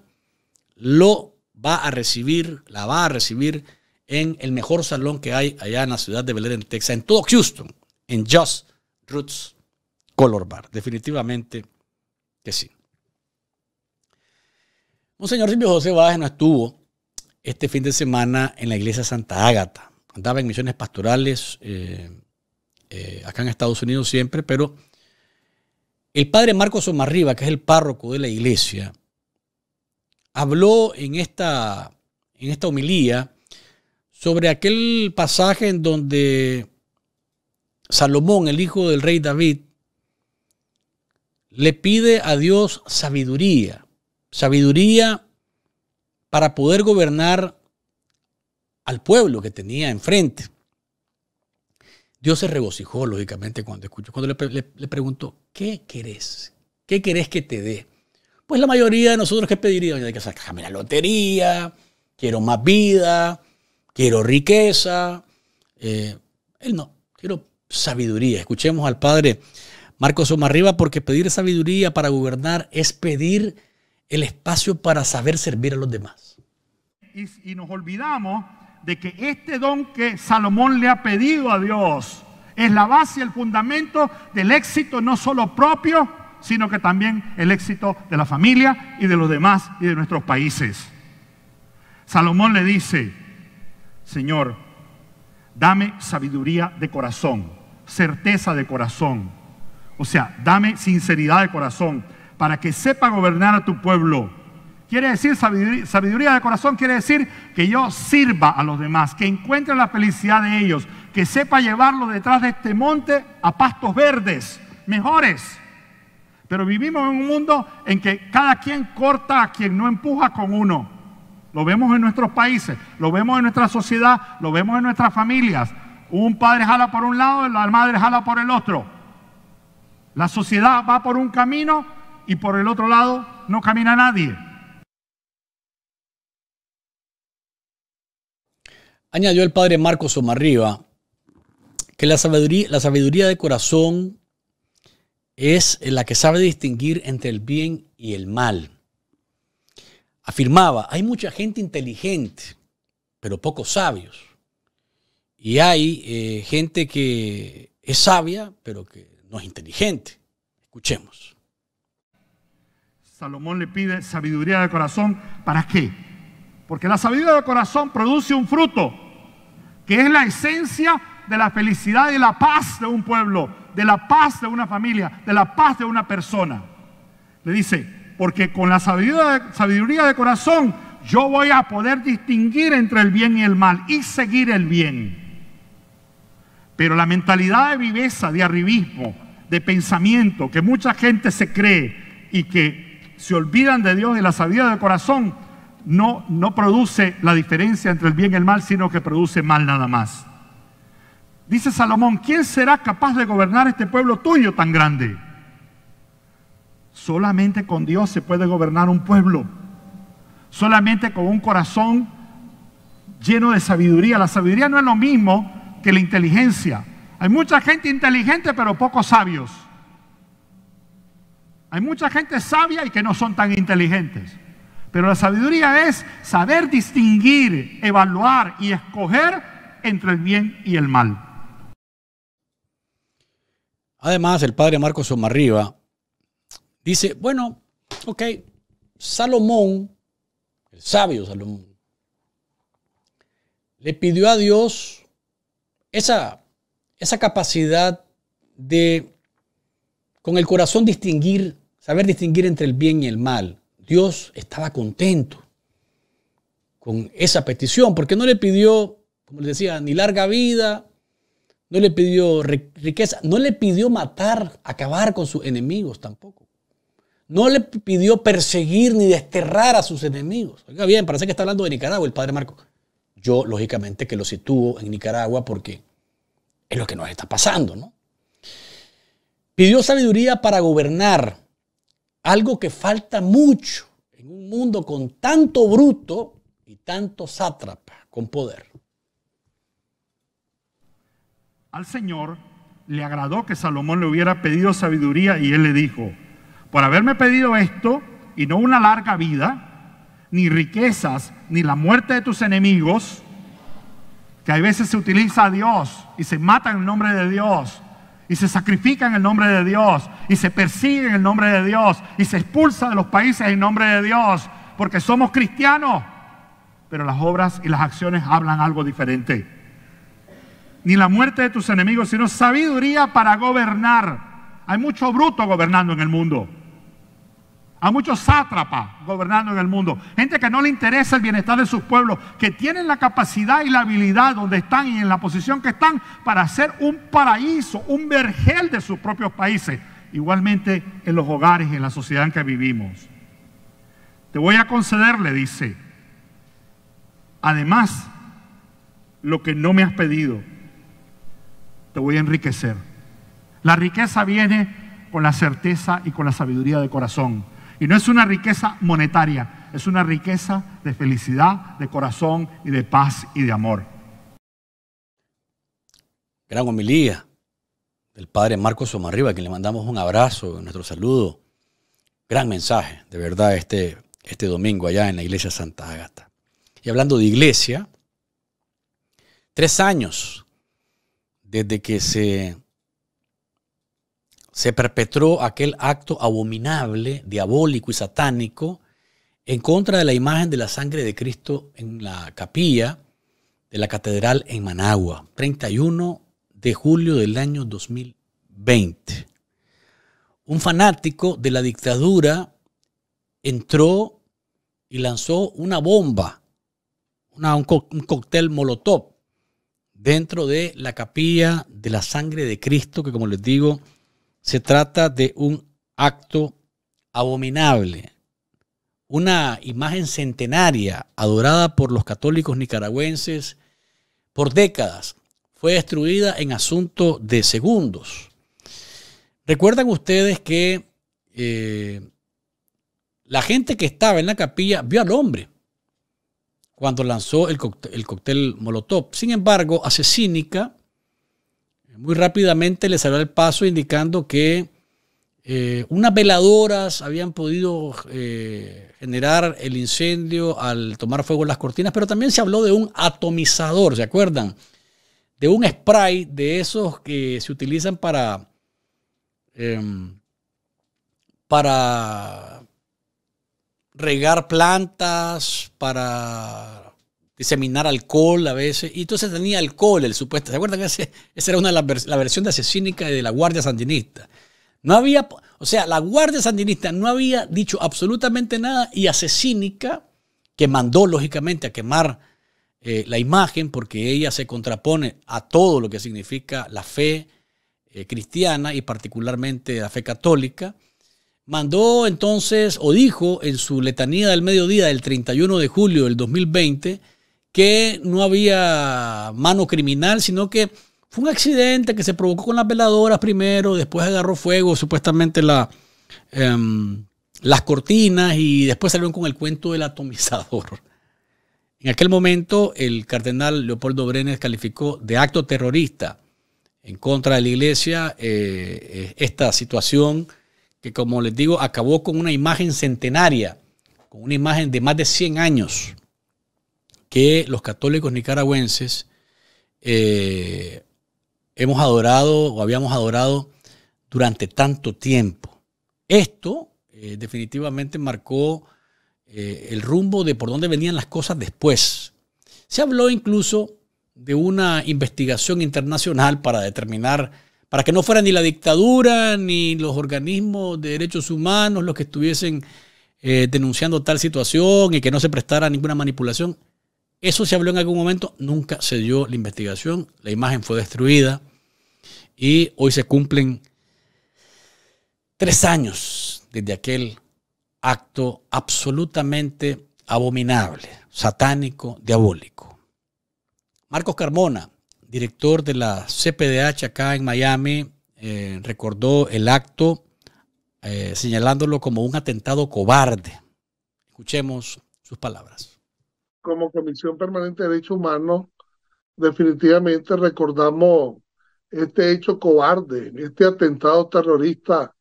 lo va a recibir, la va a recibir en el mejor salón que hay allá en la ciudad de Belén, en Texas, en todo Houston, en Just Roots Color Bar. Definitivamente que sí. Monseñor Silvio José Báez no estuvo este fin de semana en la iglesia Santa Ágata. Andaba en misiones pastorales eh, eh, acá en Estados Unidos siempre, pero el padre Marcos Omarriba, que es el párroco de la iglesia, habló en esta, en esta homilía sobre aquel pasaje en donde Salomón, el hijo del rey David, le pide a Dios sabiduría, sabiduría para poder gobernar al pueblo que tenía enfrente. Dios se regocijó, lógicamente, cuando escuchó, cuando le, preguntó, ¿qué querés? ¿Qué querés que te dé? Pues la mayoría de nosotros, ¿qué pediría? que sacarme la lotería, quiero más vida, quiero riqueza. Eh, él no, quiero sabiduría. Escuchemos al padre Marcos Omarriba porque pedir sabiduría para gobernar es pedir el espacio para saber servir a los demás. Y, y nos olvidamos de que este don que Salomón le ha pedido a Dios es la base, el fundamento del éxito no solo propio, sino que también el éxito de la familia y de los demás y de nuestros países. Salomón le dice, Señor, dame sabiduría de corazón, certeza de corazón. O sea, dame sinceridad de corazón para que sepa gobernar a tu pueblo. Quiere decir, sabiduría, de corazón quiere decir que yo sirva a los demás, que encuentre la felicidad de ellos, que sepa llevarlos detrás de este monte a pastos verdes, mejores. Pero vivimos en un mundo en que cada quien corta a quien no empuja con uno. Lo vemos en nuestros países, lo vemos en nuestra sociedad, lo vemos en nuestras familias. Un padre jala por un lado, la madre jala por el otro. La sociedad va por un camino y por el otro lado no camina nadie. Añadió el padre Marcos Riva que la sabiduría de corazón es la que sabe distinguir entre el bien y el mal afirmaba, hay mucha gente inteligente, pero pocos sabios. Y hay eh, gente que es sabia, pero que no es inteligente. Escuchemos. Salomón le pide sabiduría de corazón. ¿Para qué? Porque la sabiduría de corazón produce un fruto, que es la esencia de la felicidad y la paz de un pueblo, de la paz de una familia, de la paz de una persona. Le dice, porque con la sabiduría, de corazón yo voy a poder distinguir entre el bien y el mal y seguir el bien. Pero la mentalidad de viveza, de arribismo, de pensamiento que mucha gente se cree y que se olvidan de Dios y la sabiduría de corazón, no, no produce la diferencia entre el bien y el mal, sino que produce mal nada más. Dice Salomón, ¿quién será capaz de gobernar este pueblo tuyo tan grande? Solamente con Dios se puede gobernar un pueblo. Solamente con un corazón lleno de sabiduría. La sabiduría no es lo mismo que la inteligencia. Hay mucha gente inteligente pero pocos sabios. Hay mucha gente sabia y que no son tan inteligentes. Pero la sabiduría es saber distinguir, evaluar y escoger entre el bien y el mal. Además, el padre Marcos Somarriba dice, bueno, ok, Salomón, el sabio Salomón, le pidió a Dios esa, esa capacidad de, con el corazón, distinguir, saber distinguir entre el bien y el mal. Dios estaba contento con esa petición, porque no le pidió, como les decía, ni larga vida, no le pidió riqueza, no le pidió matar, acabar con sus enemigos tampoco. No le pidió perseguir ni desterrar a sus enemigos. Oiga bien, parece que está hablando de Nicaragua el padre Marco. Yo, lógicamente, que lo sitúo en Nicaragua porque es lo que nos está pasando, ¿no? Pidió sabiduría para gobernar, algo que falta mucho en un mundo con tanto bruto y tanto sátrapa con poder. Al Señor le agradó que Salomón le hubiera pedido sabiduría y él le dijo, por haberme pedido esto y no una larga vida, ni riquezas, ni la muerte de tus enemigos, que a veces se utiliza a Dios y se mata en el nombre de Dios, y se sacrifica en el nombre de Dios, y se persigue en el nombre de Dios, y se expulsa de los países en nombre de Dios, porque somos cristianos, pero las obras y las acciones hablan algo diferente. Ni la muerte de tus enemigos, sino sabiduría para gobernar. Hay mucho bruto gobernando en el mundo a muchos sátrapas gobernando en el mundo, gente que no le interesa el bienestar de sus pueblos, que tienen la capacidad y la habilidad donde están y en la posición que están para hacer un paraíso, un vergel de sus propios países, igualmente en los hogares, en la sociedad en que vivimos. Te voy a conceder, le dice, además, lo que no me has pedido, te voy a enriquecer. La riqueza viene con la certeza y con la sabiduría de corazón y no es una riqueza monetaria, es una riqueza de felicidad, de corazón y de paz y de amor. Gran homilía del padre Marcos Somarriba, a quien le mandamos un abrazo, nuestro saludo. Gran mensaje, de verdad, este, este domingo allá en la iglesia Santa Agata. Y hablando de iglesia, tres años desde que se se perpetró aquel acto abominable, diabólico y satánico en contra de la imagen de la sangre de Cristo en la capilla de la catedral en Managua, 31 de julio del año 2020. Un fanático de la dictadura entró y lanzó una bomba, un, un cóctel molotov dentro de la capilla de la sangre de Cristo, que como les digo, se trata de un acto abominable. Una imagen centenaria, adorada por los católicos nicaragüenses por décadas, fue destruida en asunto de segundos. Recuerdan ustedes que eh, la gente que estaba en la capilla vio al hombre cuando lanzó el cóctel, el cóctel Molotov. Sin embargo, Asesínica muy rápidamente le salió el paso indicando que eh, unas veladoras habían podido eh, generar el incendio al tomar fuego las cortinas, pero también se habló de un atomizador, ¿se acuerdan? De un spray de esos que se utilizan para, em, para regar plantas, para seminar alcohol a veces. Y entonces tenía alcohol, el supuesto. ¿Se acuerdan que esa era una la, versión de asesínica de la Guardia Sandinista? No había, o sea, la Guardia Sandinista no había dicho absolutamente nada y asesínica, que mandó lógicamente a quemar eh, la imagen porque ella se contrapone a todo lo que significa la fe eh, cristiana y particularmente la fe católica, mandó entonces o dijo en su letanía del mediodía del 31 de julio del 2020 que no había mano criminal, sino que fue un accidente que se provocó con las veladoras primero, después agarró fuego supuestamente em, las cortinas y después salieron con el cuento del atomizador. En aquel momento el cardenal Leopoldo Brenes calificó de acto terrorista en contra de la iglesia eh, eh, esta situación que como les digo acabó con una imagen centenaria, con una imagen de más de 100 años que los católicos nicaragüenses eh, hemos adorado o habíamos adorado durante tanto tiempo. Esto eh, definitivamente marcó eh, el rumbo de por dónde venían las cosas después. Se habló incluso de una investigación internacional para determinar, para que no fuera ni la dictadura ni los organismos de derechos humanos los que estuviesen denunciando tal situación y que no se prestara ninguna manipulación. Eso se habló en algún momento, nunca se dio la investigación, la imagen fue destruida y hoy se cumplen tres años desde aquel acto absolutamente abominable, satánico, diabólico. Marcos Carmona, director de la CPDH acá en Miami, eh, recordó el acto eh, señalándolo como un atentado cobarde. Escuchemos sus palabras como Comisión Permanente de Derechos Humanos, definitivamente recordamos este hecho cobarde, este atentado terrorista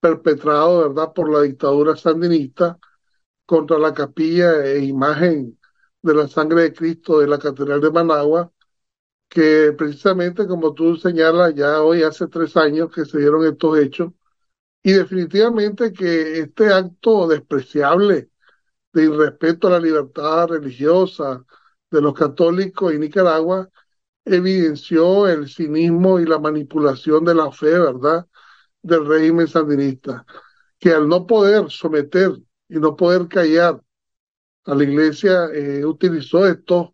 perpetrado, ¿verdad?, por la dictadura sandinista contra la capilla e imagen de la sangre de Cristo de la Catedral de Managua, que precisamente como tú señalas, ya hoy hace tres años que se dieron estos hechos, y definitivamente que este acto despreciable de irrespeto a la libertad religiosa de los católicos en Nicaragua evidenció el cinismo y la manipulación de la fe, ¿verdad?, del régimen sandinista, que al no poder someter y no poder callar a la iglesia, eh, utilizó estos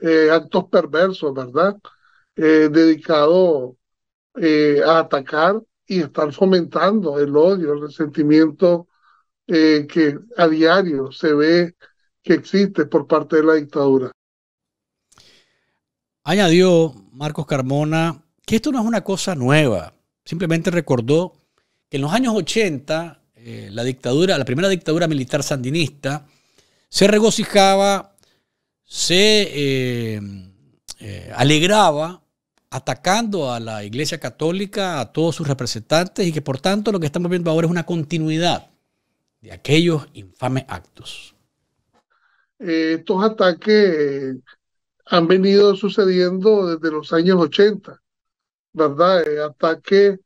eh, actos perversos, ¿verdad?, eh, Dedicado dedicados a atacar y estar fomentando el odio, el resentimiento eh, que a diario se ve que existe por parte de la dictadura. Añadió Marcos Carmona que esto no es una cosa nueva, simplemente recordó que en los años 80 eh, la dictadura, la primera dictadura militar sandinista, se regocijaba, se eh, alegraba atacando a la Iglesia Católica, a todos sus representantes, y que por tanto lo que estamos viendo ahora es una continuidad de aquellos infames actos. Eh, estos ataques eh, han venido sucediendo desde los años 80, ¿verdad? Eh, ataques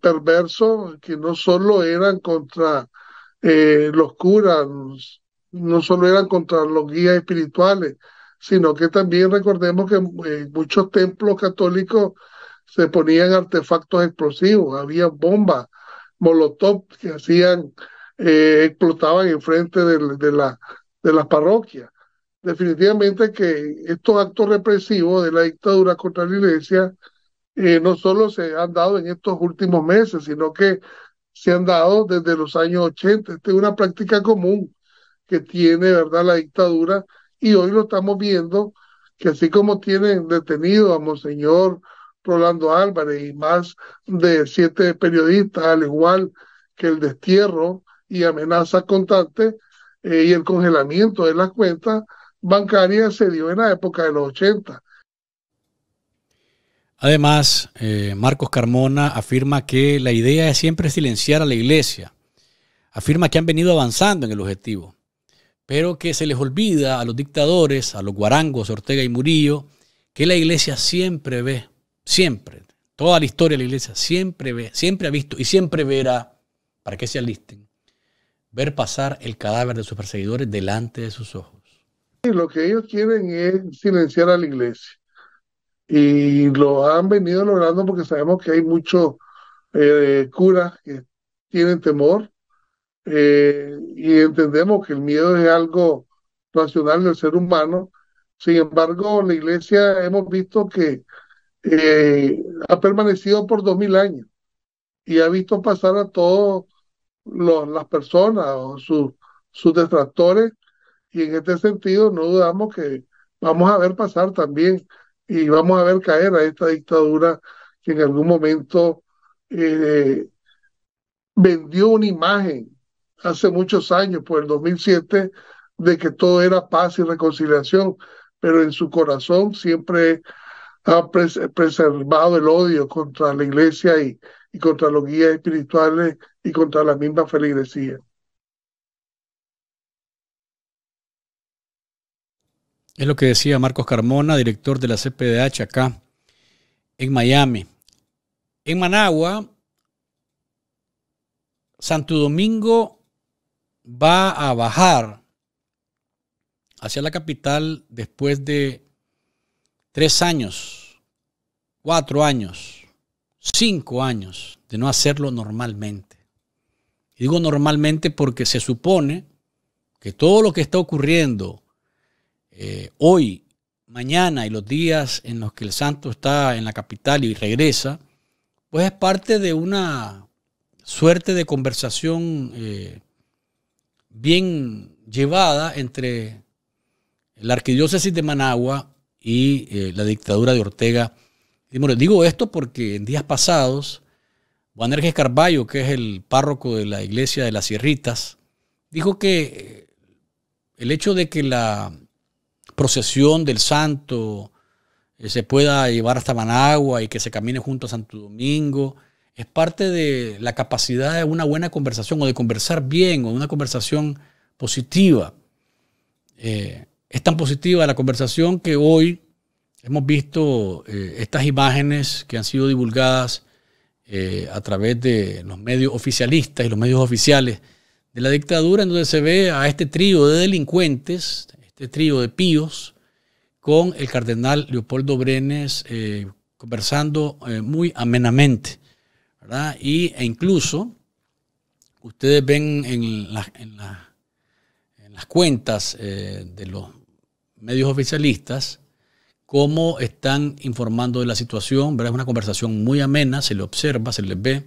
perversos que no solo eran contra los curas, no solo eran contra los guías espirituales, sino que también recordemos que en muchos templos católicos se ponían artefactos explosivos, había bombas, molotov que hacían eh, explotaban enfrente de, de, la, de las parroquias. Definitivamente que estos actos represivos de la dictadura contra la iglesia eh, no solo se han dado en estos últimos meses, sino que se han dado desde los años 80. Esta es una práctica común que tiene, ¿verdad?, la dictadura y hoy lo estamos viendo que así como tienen detenido a Monseñor Rolando Álvarez y más de siete periodistas, al igual que el destierro y amenazas constantes eh, y el congelamiento de las cuentas bancarias se dio en la época de los 80. Además, eh, Marcos Carmona afirma que la idea es siempre silenciar a la iglesia. Afirma que han venido avanzando en el objetivo, pero que se les olvida a los dictadores, a los guarangos, Ortega y Murillo, que la iglesia siempre ve, siempre, toda la historia de la iglesia siempre ve, siempre ha visto y siempre verá para que se alisten ver pasar el cadáver de sus perseguidores delante de sus ojos. Y lo que ellos quieren es silenciar a la iglesia. Y lo han venido logrando porque sabemos que hay muchos eh, curas que tienen temor eh, y entendemos que el miedo es algo racional del ser humano. Sin embargo, la iglesia hemos visto que eh, ha permanecido por dos mil años y ha visto pasar a todos los, las personas o sus, sus detractores y en este sentido no dudamos que vamos a ver pasar también y vamos a ver caer a esta dictadura que en algún momento eh, vendió una imagen hace muchos años, por el 2007, de que todo era paz y reconciliación, pero en su corazón siempre ha preservado el odio contra la iglesia y, y contra los guías espirituales y contra la misma feligresía. Es lo que decía Marcos Carmona, director de la CPDH acá en Miami. En Managua, Santo Domingo va a bajar hacia la capital después de tres años, cuatro años, cinco años de no hacerlo normalmente. digo normalmente porque se supone que todo lo que está ocurriendo eh, hoy, mañana y los días en los que el santo está en la capital y regresa, pues es parte de una suerte de conversación eh, bien llevada entre la arquidiócesis de Managua y eh, la dictadura de Ortega. digo esto porque en días pasados, Juan Erges Carballo, que es el párroco de la iglesia de las Sierritas, dijo que eh, el hecho de que la procesión del santo eh, se pueda llevar hasta Managua y que se camine junto a Santo Domingo, es parte de la capacidad de una buena conversación o de conversar bien o de una conversación positiva. Es tan positiva la conversación que hoy hemos visto eh, estas imágenes que han sido divulgadas eh, a través de los medios oficialistas y los medios oficiales de la dictadura, en donde se ve a este trío de delincuentes, este trío de píos, con el cardenal Leopoldo Brenes eh, conversando muy amenamente. Y, e incluso ustedes ven en, las cuentas de los medios oficialistas, cómo están informando de la situación. ¿verdad? Es una conversación muy amena, se le observa, se les ve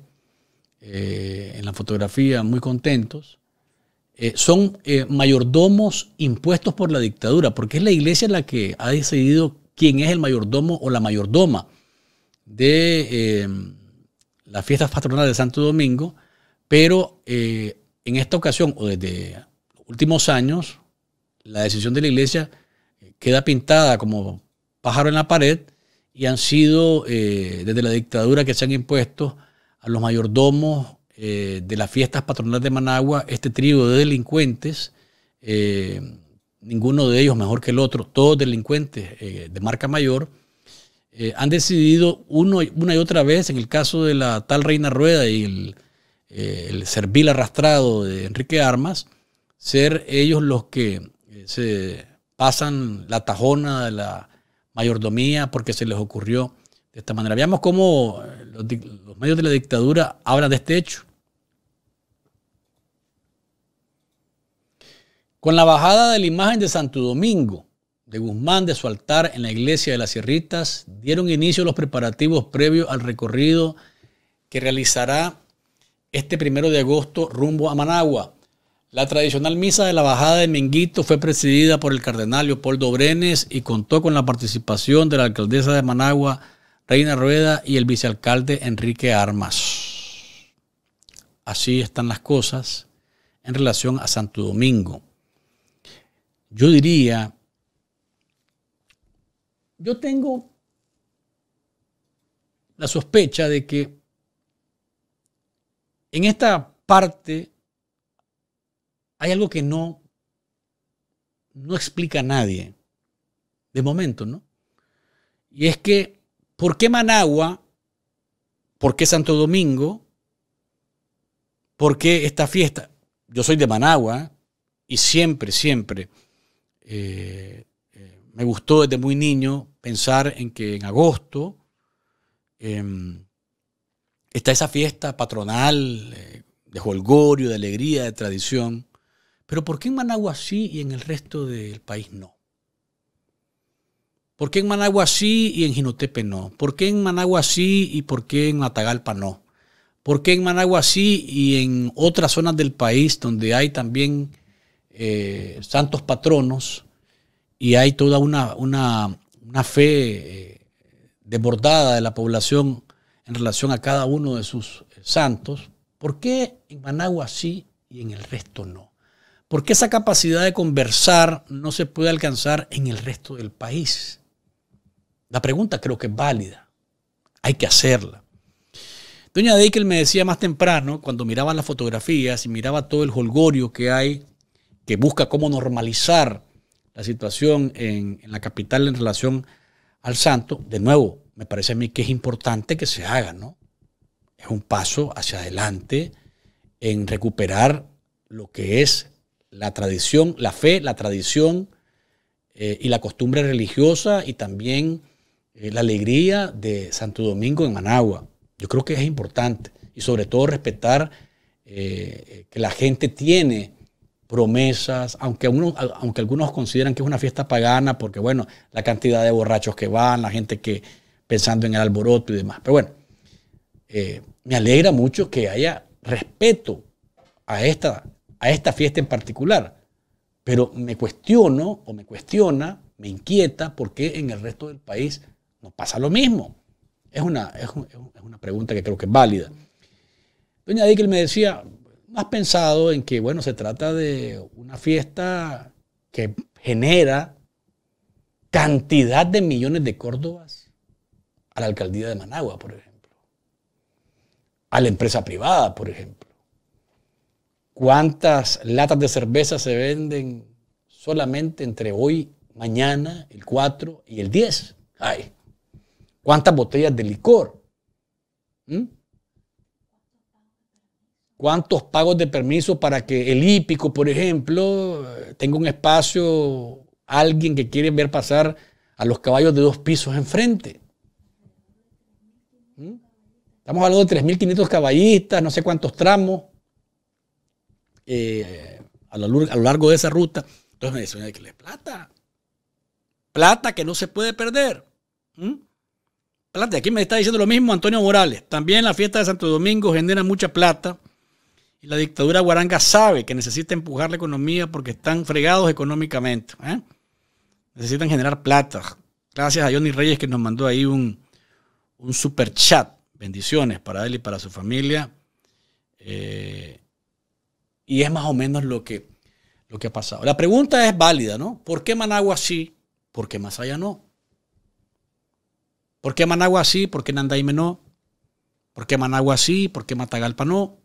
eh, en la fotografía muy contentos. Eh, son eh, mayordomos impuestos por la dictadura, porque es la iglesia la que ha decidido quién es el mayordomo o la mayordoma de las fiestas patronales de Santo Domingo, pero en esta ocasión, o desde últimos años, la decisión de la iglesia queda pintada como pájaro en la pared y han sido, eh, desde la dictadura que se han impuesto a los mayordomos eh, de las fiestas patronales de Managua, este trío de delincuentes, eh, ninguno de ellos mejor que el otro, todos delincuentes de marca mayor, han decidido una y otra vez, en el caso de la tal Reina Rueda y el servil arrastrado de Enrique Armas, ser ellos los que se pasan la tajona de la mayordomía porque se les ocurrió de esta manera. Veamos cómo eh, los, medios de la dictadura hablan de este hecho. Con la bajada de la imagen de Santo Domingo de Guzmán de su altar en la iglesia de las Sierritas, dieron inicio los preparativos previos al recorrido que realizará este primero de agosto rumbo a Managua. La tradicional misa de la bajada de Minguito fue presidida por el cardenal Leopoldo Brenes y contó con la participación de la alcaldesa de Managua, Reina Rueda, y el vicealcalde Enrique Armas. Así están las cosas en relación a Santo Domingo. Yo diría, yo tengo la sospecha de que en esta parte hay algo que no, no explica a nadie, de momento, ¿no? Y es que, ¿por qué Managua? ¿Por qué Santo Domingo? ¿Por qué esta fiesta? Yo soy de Managua ¿eh? y siempre, siempre eh, eh, me gustó desde muy niño pensar en que en agosto em, está esa fiesta patronal de holgorio, de alegría, de tradición. Pero ¿por qué en Managua sí y en el resto del país no? ¿Por qué en Managua sí y en Jinotepe no? ¿Por qué en Managua sí y por qué en Matagalpa no? ¿Por qué en Managua sí y en otras zonas del país donde hay también eh, santos patronos y hay toda una, fe eh, desbordada de la población en relación a cada uno de sus santos? ¿Por qué en Managua sí y en el resto no? ¿Por qué esa capacidad de conversar no se puede alcanzar en el resto del país? La pregunta creo que es válida. Hay que hacerla. Doña Deikel me decía más temprano, cuando miraba las fotografías y miraba todo el holgorio que hay, que busca cómo normalizar la situación en, en la capital en relación al santo, de nuevo, me parece a mí que es importante que se haga, ¿no? Es un paso hacia adelante en recuperar lo que es la tradición, la fe, la tradición eh, y la costumbre religiosa y también eh, la alegría de Santo Domingo en Managua. Yo creo que es importante y sobre todo respetar eh, que la gente tiene promesas, aunque, aunque algunos consideran que es una fiesta pagana, porque bueno, la cantidad de borrachos que van, la gente que pensando en el alboroto y demás. Pero bueno, me alegra mucho que haya respeto a esta a esta fiesta en particular. Pero me cuestiono o me cuestiona, me inquieta por qué en el resto del país no pasa lo mismo. Es una, una pregunta que creo que es válida. Doña Dickel me decía, ¿no has pensado en que, bueno, se trata de una fiesta que genera cantidad de millones de córdobas a la alcaldía de Managua, por ejemplo? A la empresa privada, por ejemplo cuántas latas de cerveza se venden solamente entre hoy, mañana, el 4 y el 10. Ay, cuántas botellas de licor. ¿Mm? ¿Cuántos pagos de permiso para que el hípico, por ejemplo, eh, tenga un espacio, alguien que quiere ver pasar a los caballos de dos pisos enfrente? ¿Mm? Estamos hablando de 3.500 caballistas, no sé cuántos tramos. Eh, a, lo, largo de esa ruta. Entonces me dice que le plata. Plata que no se puede perder. Plata. Aquí me está diciendo lo mismo Antonio Morales. También la fiesta de Santo Domingo genera mucha plata. Y la dictadura guaranga sabe que necesita empujar la economía porque están fregados económicamente. ¿eh? Necesitan generar plata. Gracias a Johnny Reyes que nos mandó ahí un, un super chat. Bendiciones para él y para su familia. Eh, y es más o menos lo que, lo que ha pasado. La pregunta es válida, ¿no? ¿Por qué Managua sí? ¿Por qué Masaya no? ¿Por qué Managua sí? ¿Por qué Nandaime no? ¿Por qué Managua sí? ¿Por qué Matagalpa no?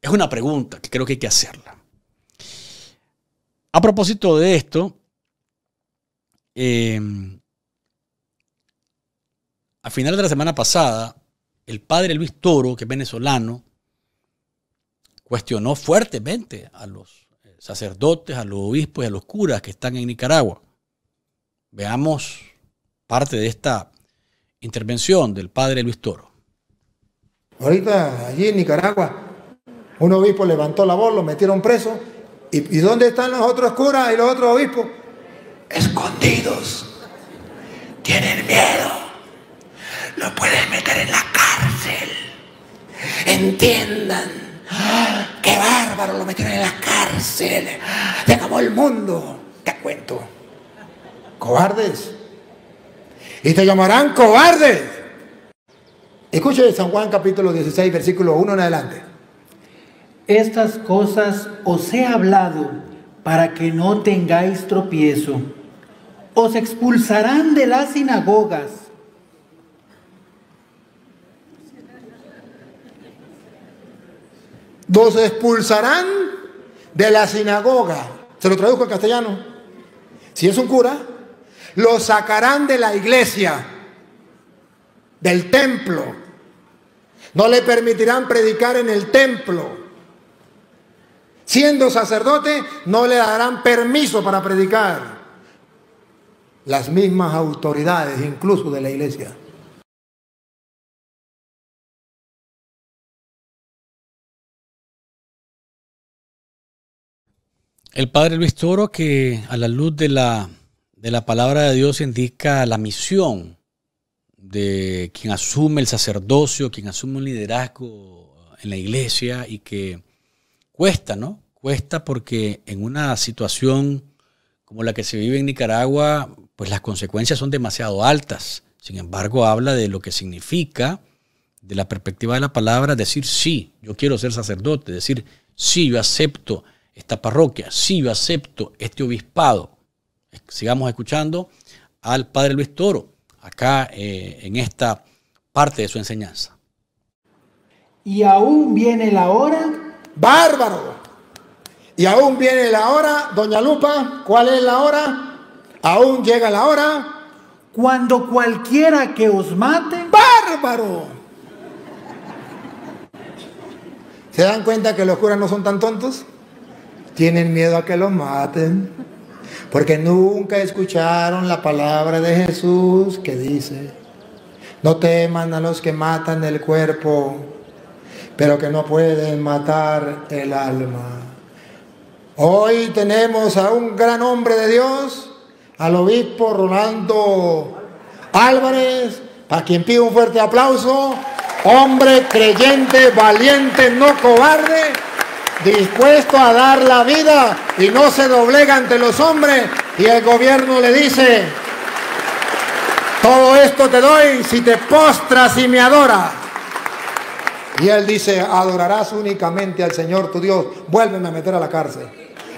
Es una pregunta que creo que hay que hacerla. A propósito de esto, eh, a final de la semana pasada, el padre Luis Toro, que es venezolano, cuestionó fuertemente a los eh, sacerdotes, a los obispos y a los curas que están en Nicaragua. Veamos parte de esta intervención del padre Luis Toro. Ahorita allí en Nicaragua, un obispo levantó la voz, lo metieron preso. ¿Y, dónde están los otros curas y los otros obispos? Escondidos. Tienen miedo. Lo pueden meter en la Entiendan. ¡Qué bárbaro! Lo metieron en la cárcel. Se acabó el mundo. Te cuento. Cobardes. Y te llamarán cobardes. Escuche San Juan capítulo 16, versículo 1 en adelante. Estas cosas os he hablado para que no tengáis tropiezo. Os expulsarán de las sinagogas Los expulsarán de la sinagoga. Se lo traduzco en castellano. Si es un cura, lo sacarán de la iglesia, del templo. No le permitirán predicar en el templo. Siendo sacerdote, no le darán permiso para predicar. Las mismas autoridades, incluso de la iglesia. El padre Luis Toro que a la luz de la, palabra de Dios indica la misión de quien asume el sacerdocio, quien asume un liderazgo en la iglesia y que cuesta, ¿no? Cuesta porque en una situación como la que se vive en Nicaragua, pues las consecuencias son demasiado altas. Sin embargo, habla de lo que significa, de la perspectiva de la palabra, decir sí, yo quiero ser sacerdote, decir sí, yo acepto esta parroquia, si yo acepto este obispado. Sigamos escuchando al Padre Luis Toro, acá eh, en esta parte de su enseñanza. Y aún viene la hora. Bárbaro. Y aún viene la hora, doña Lupa, ¿cuál es la hora? Aún llega la hora. Cuando cualquiera que os mate. Bárbaro. ¿Se dan cuenta que los curas no son tan tontos? tienen miedo a que los maten, porque nunca escucharon la palabra de Jesús que dice, no teman a los que matan el cuerpo, pero que no pueden matar el alma. Hoy tenemos a un gran hombre de Dios, al obispo Rolando Álvarez, a quien pido un fuerte aplauso, hombre creyente, valiente, no cobarde dispuesto a dar la vida y no se doblega ante los hombres. Y el gobierno le dice, todo esto te doy si te postras y me adoras. Y él dice, adorarás únicamente al Señor tu Dios. vuélvenme a meter a la cárcel.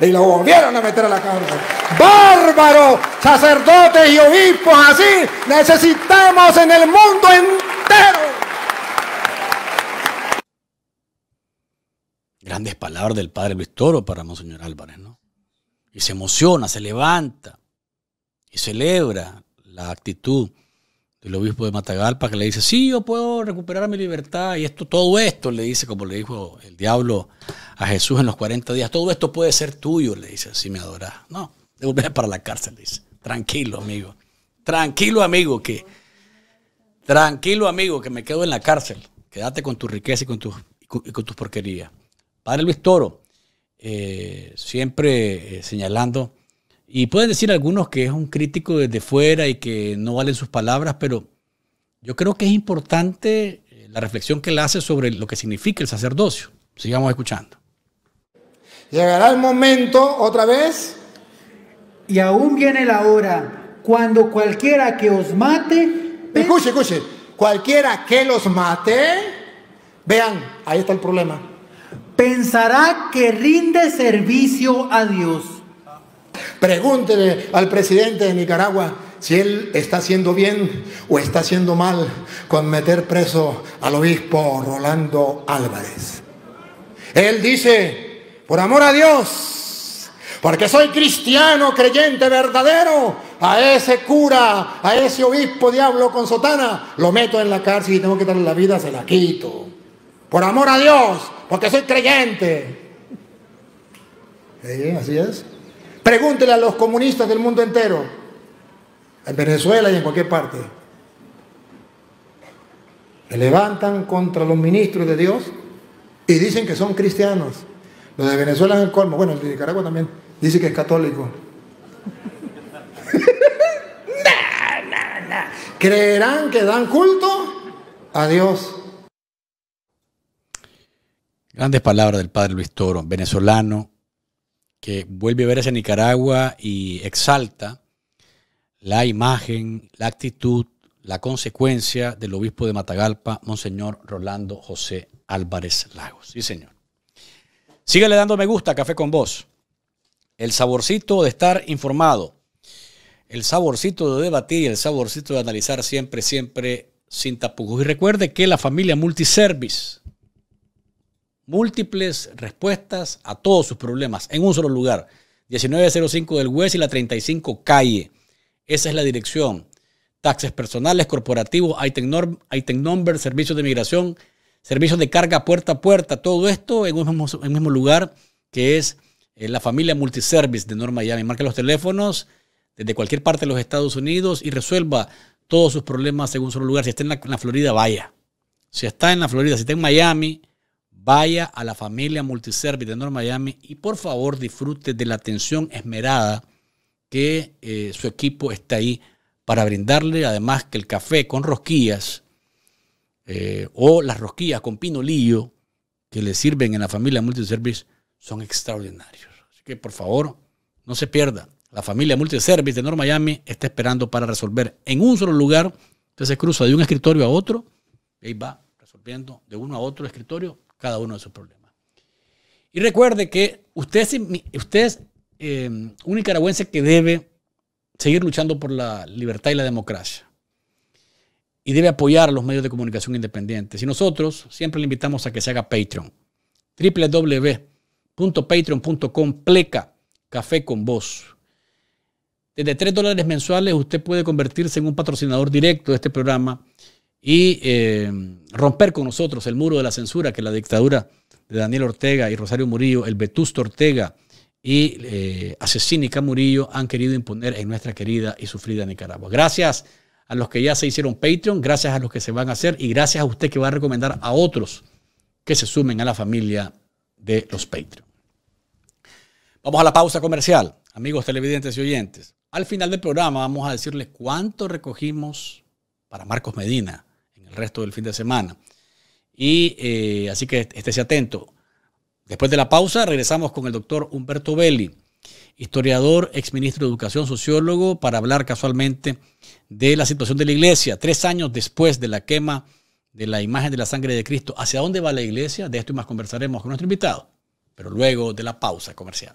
Y lo volvieron a meter a la cárcel. ¡Bárbaro! Sacerdotes y obispos así necesitamos en el mundo Grandes palabras del padre Víctor, para Monseñor Álvarez, ¿no? Y se emociona, se levanta y celebra la actitud del obispo de Matagalpa que le dice, sí, yo puedo recuperar mi libertad y esto, todo esto, le dice, como le dijo el diablo a Jesús en los 40 días, todo esto puede ser tuyo, le dice, si me adoras. No, ir para la cárcel, le dice. Tranquilo, amigo. Tranquilo, amigo, que... Tranquilo, amigo, que me quedo en la cárcel. Quédate con tu riqueza y con tus y con tus porquerías. Padre Luis Toro, eh, siempre eh, señalando, y pueden decir algunos que es un crítico desde fuera y que no valen sus palabras, pero yo creo que es importante eh, la reflexión que él hace sobre lo que significa el sacerdocio. Sigamos escuchando. Llegará el momento otra vez. Y aún viene la hora cuando cualquiera que os mate... Escuche, escuche. Cualquiera que los mate... Vean, ahí está el problema pensará que rinde servicio a Dios. Pregúntele al presidente de Nicaragua si él está haciendo bien o está haciendo mal con meter preso al obispo Rolando Álvarez. Él dice, por amor a Dios, porque soy cristiano, creyente verdadero, a ese cura, a ese obispo diablo con sotana, lo meto en la cárcel y tengo que darle la vida, se la quito. Por amor a Dios, porque soy creyente. Así es. Pregúntele a los comunistas del mundo entero, en Venezuela y en cualquier parte. Se levantan contra los ministros de Dios y dicen que son cristianos. Los de Venezuela en el colmo, bueno, el de Nicaragua también dice que es católico. ¿Creerán que dan culto a Dios? Grandes palabras del padre Luis Toro, venezolano, que vuelve a ver hacia Nicaragua y exalta la imagen, la actitud, la consecuencia del obispo de Matagalpa, Monseñor Rolando José Álvarez Lagos. Sí, señor. Síguele dando me gusta, Café con Vos. El saborcito de estar informado, el saborcito de debatir, el saborcito de analizar siempre, siempre sin tapujos. Y recuerde que la familia Multiservice múltiples respuestas a todos sus problemas en un solo lugar. 1905 del West y la 35 Calle. Esa es la dirección. Taxes personales, corporativos, item number, servicios de migración, servicios de carga puerta a puerta, todo esto en un mismo, lugar que es eh, la familia Multiservice de Norma Miami. Marque los teléfonos desde cualquier parte de los Estados Unidos y resuelva todos sus problemas en un solo lugar. Si está en la, en la Florida, vaya. Si está en la Florida, si está en Miami, vaya a la familia Multiservice de North Miami y por favor disfrute de la atención esmerada que eh, su equipo está ahí para brindarle. Además que el café con rosquillas eh, o las rosquillas con pinolillo que le sirven en la familia Multiservice son extraordinarios. Así que por favor, no se pierda. La familia Multiservice de North Miami está esperando para resolver en un solo lugar. Usted se cruza de un escritorio a otro y va resolviendo de uno a otro escritorio cada uno de sus problemas. Y recuerde que usted es, usted em, un nicaragüense que debe seguir luchando por la libertad y la democracia. Y debe apoyar los medios de comunicación independientes. Y nosotros siempre le invitamos a que se haga Patreon. www.patreon.com pleca café con voz. Desde 3 dólares mensuales usted puede convertirse en un patrocinador directo de este programa y em, romper con nosotros el muro de la censura que la dictadura de Daniel Ortega y Rosario Murillo, el vetusto Ortega y eh, asesínica Murillo han querido imponer en nuestra querida y sufrida Nicaragua. Gracias a los que ya se hicieron Patreon, gracias a los que se van a hacer y gracias a usted que va a recomendar a otros que se sumen a la familia de los Patreon. Vamos a la pausa comercial, amigos televidentes y oyentes. Al final del programa vamos a decirles cuánto recogimos para Marcos Medina el resto del fin de semana. Y eh, así que estés atento. Después de la pausa, regresamos con el doctor Humberto Belli, historiador, exministro de Educación, sociólogo, para hablar casualmente de la situación de la iglesia, tres años después de la quema de la imagen de la sangre de Cristo. ¿Hacia dónde va la iglesia? De esto y más conversaremos con nuestro invitado, pero luego de la pausa comercial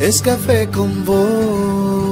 es café con vos.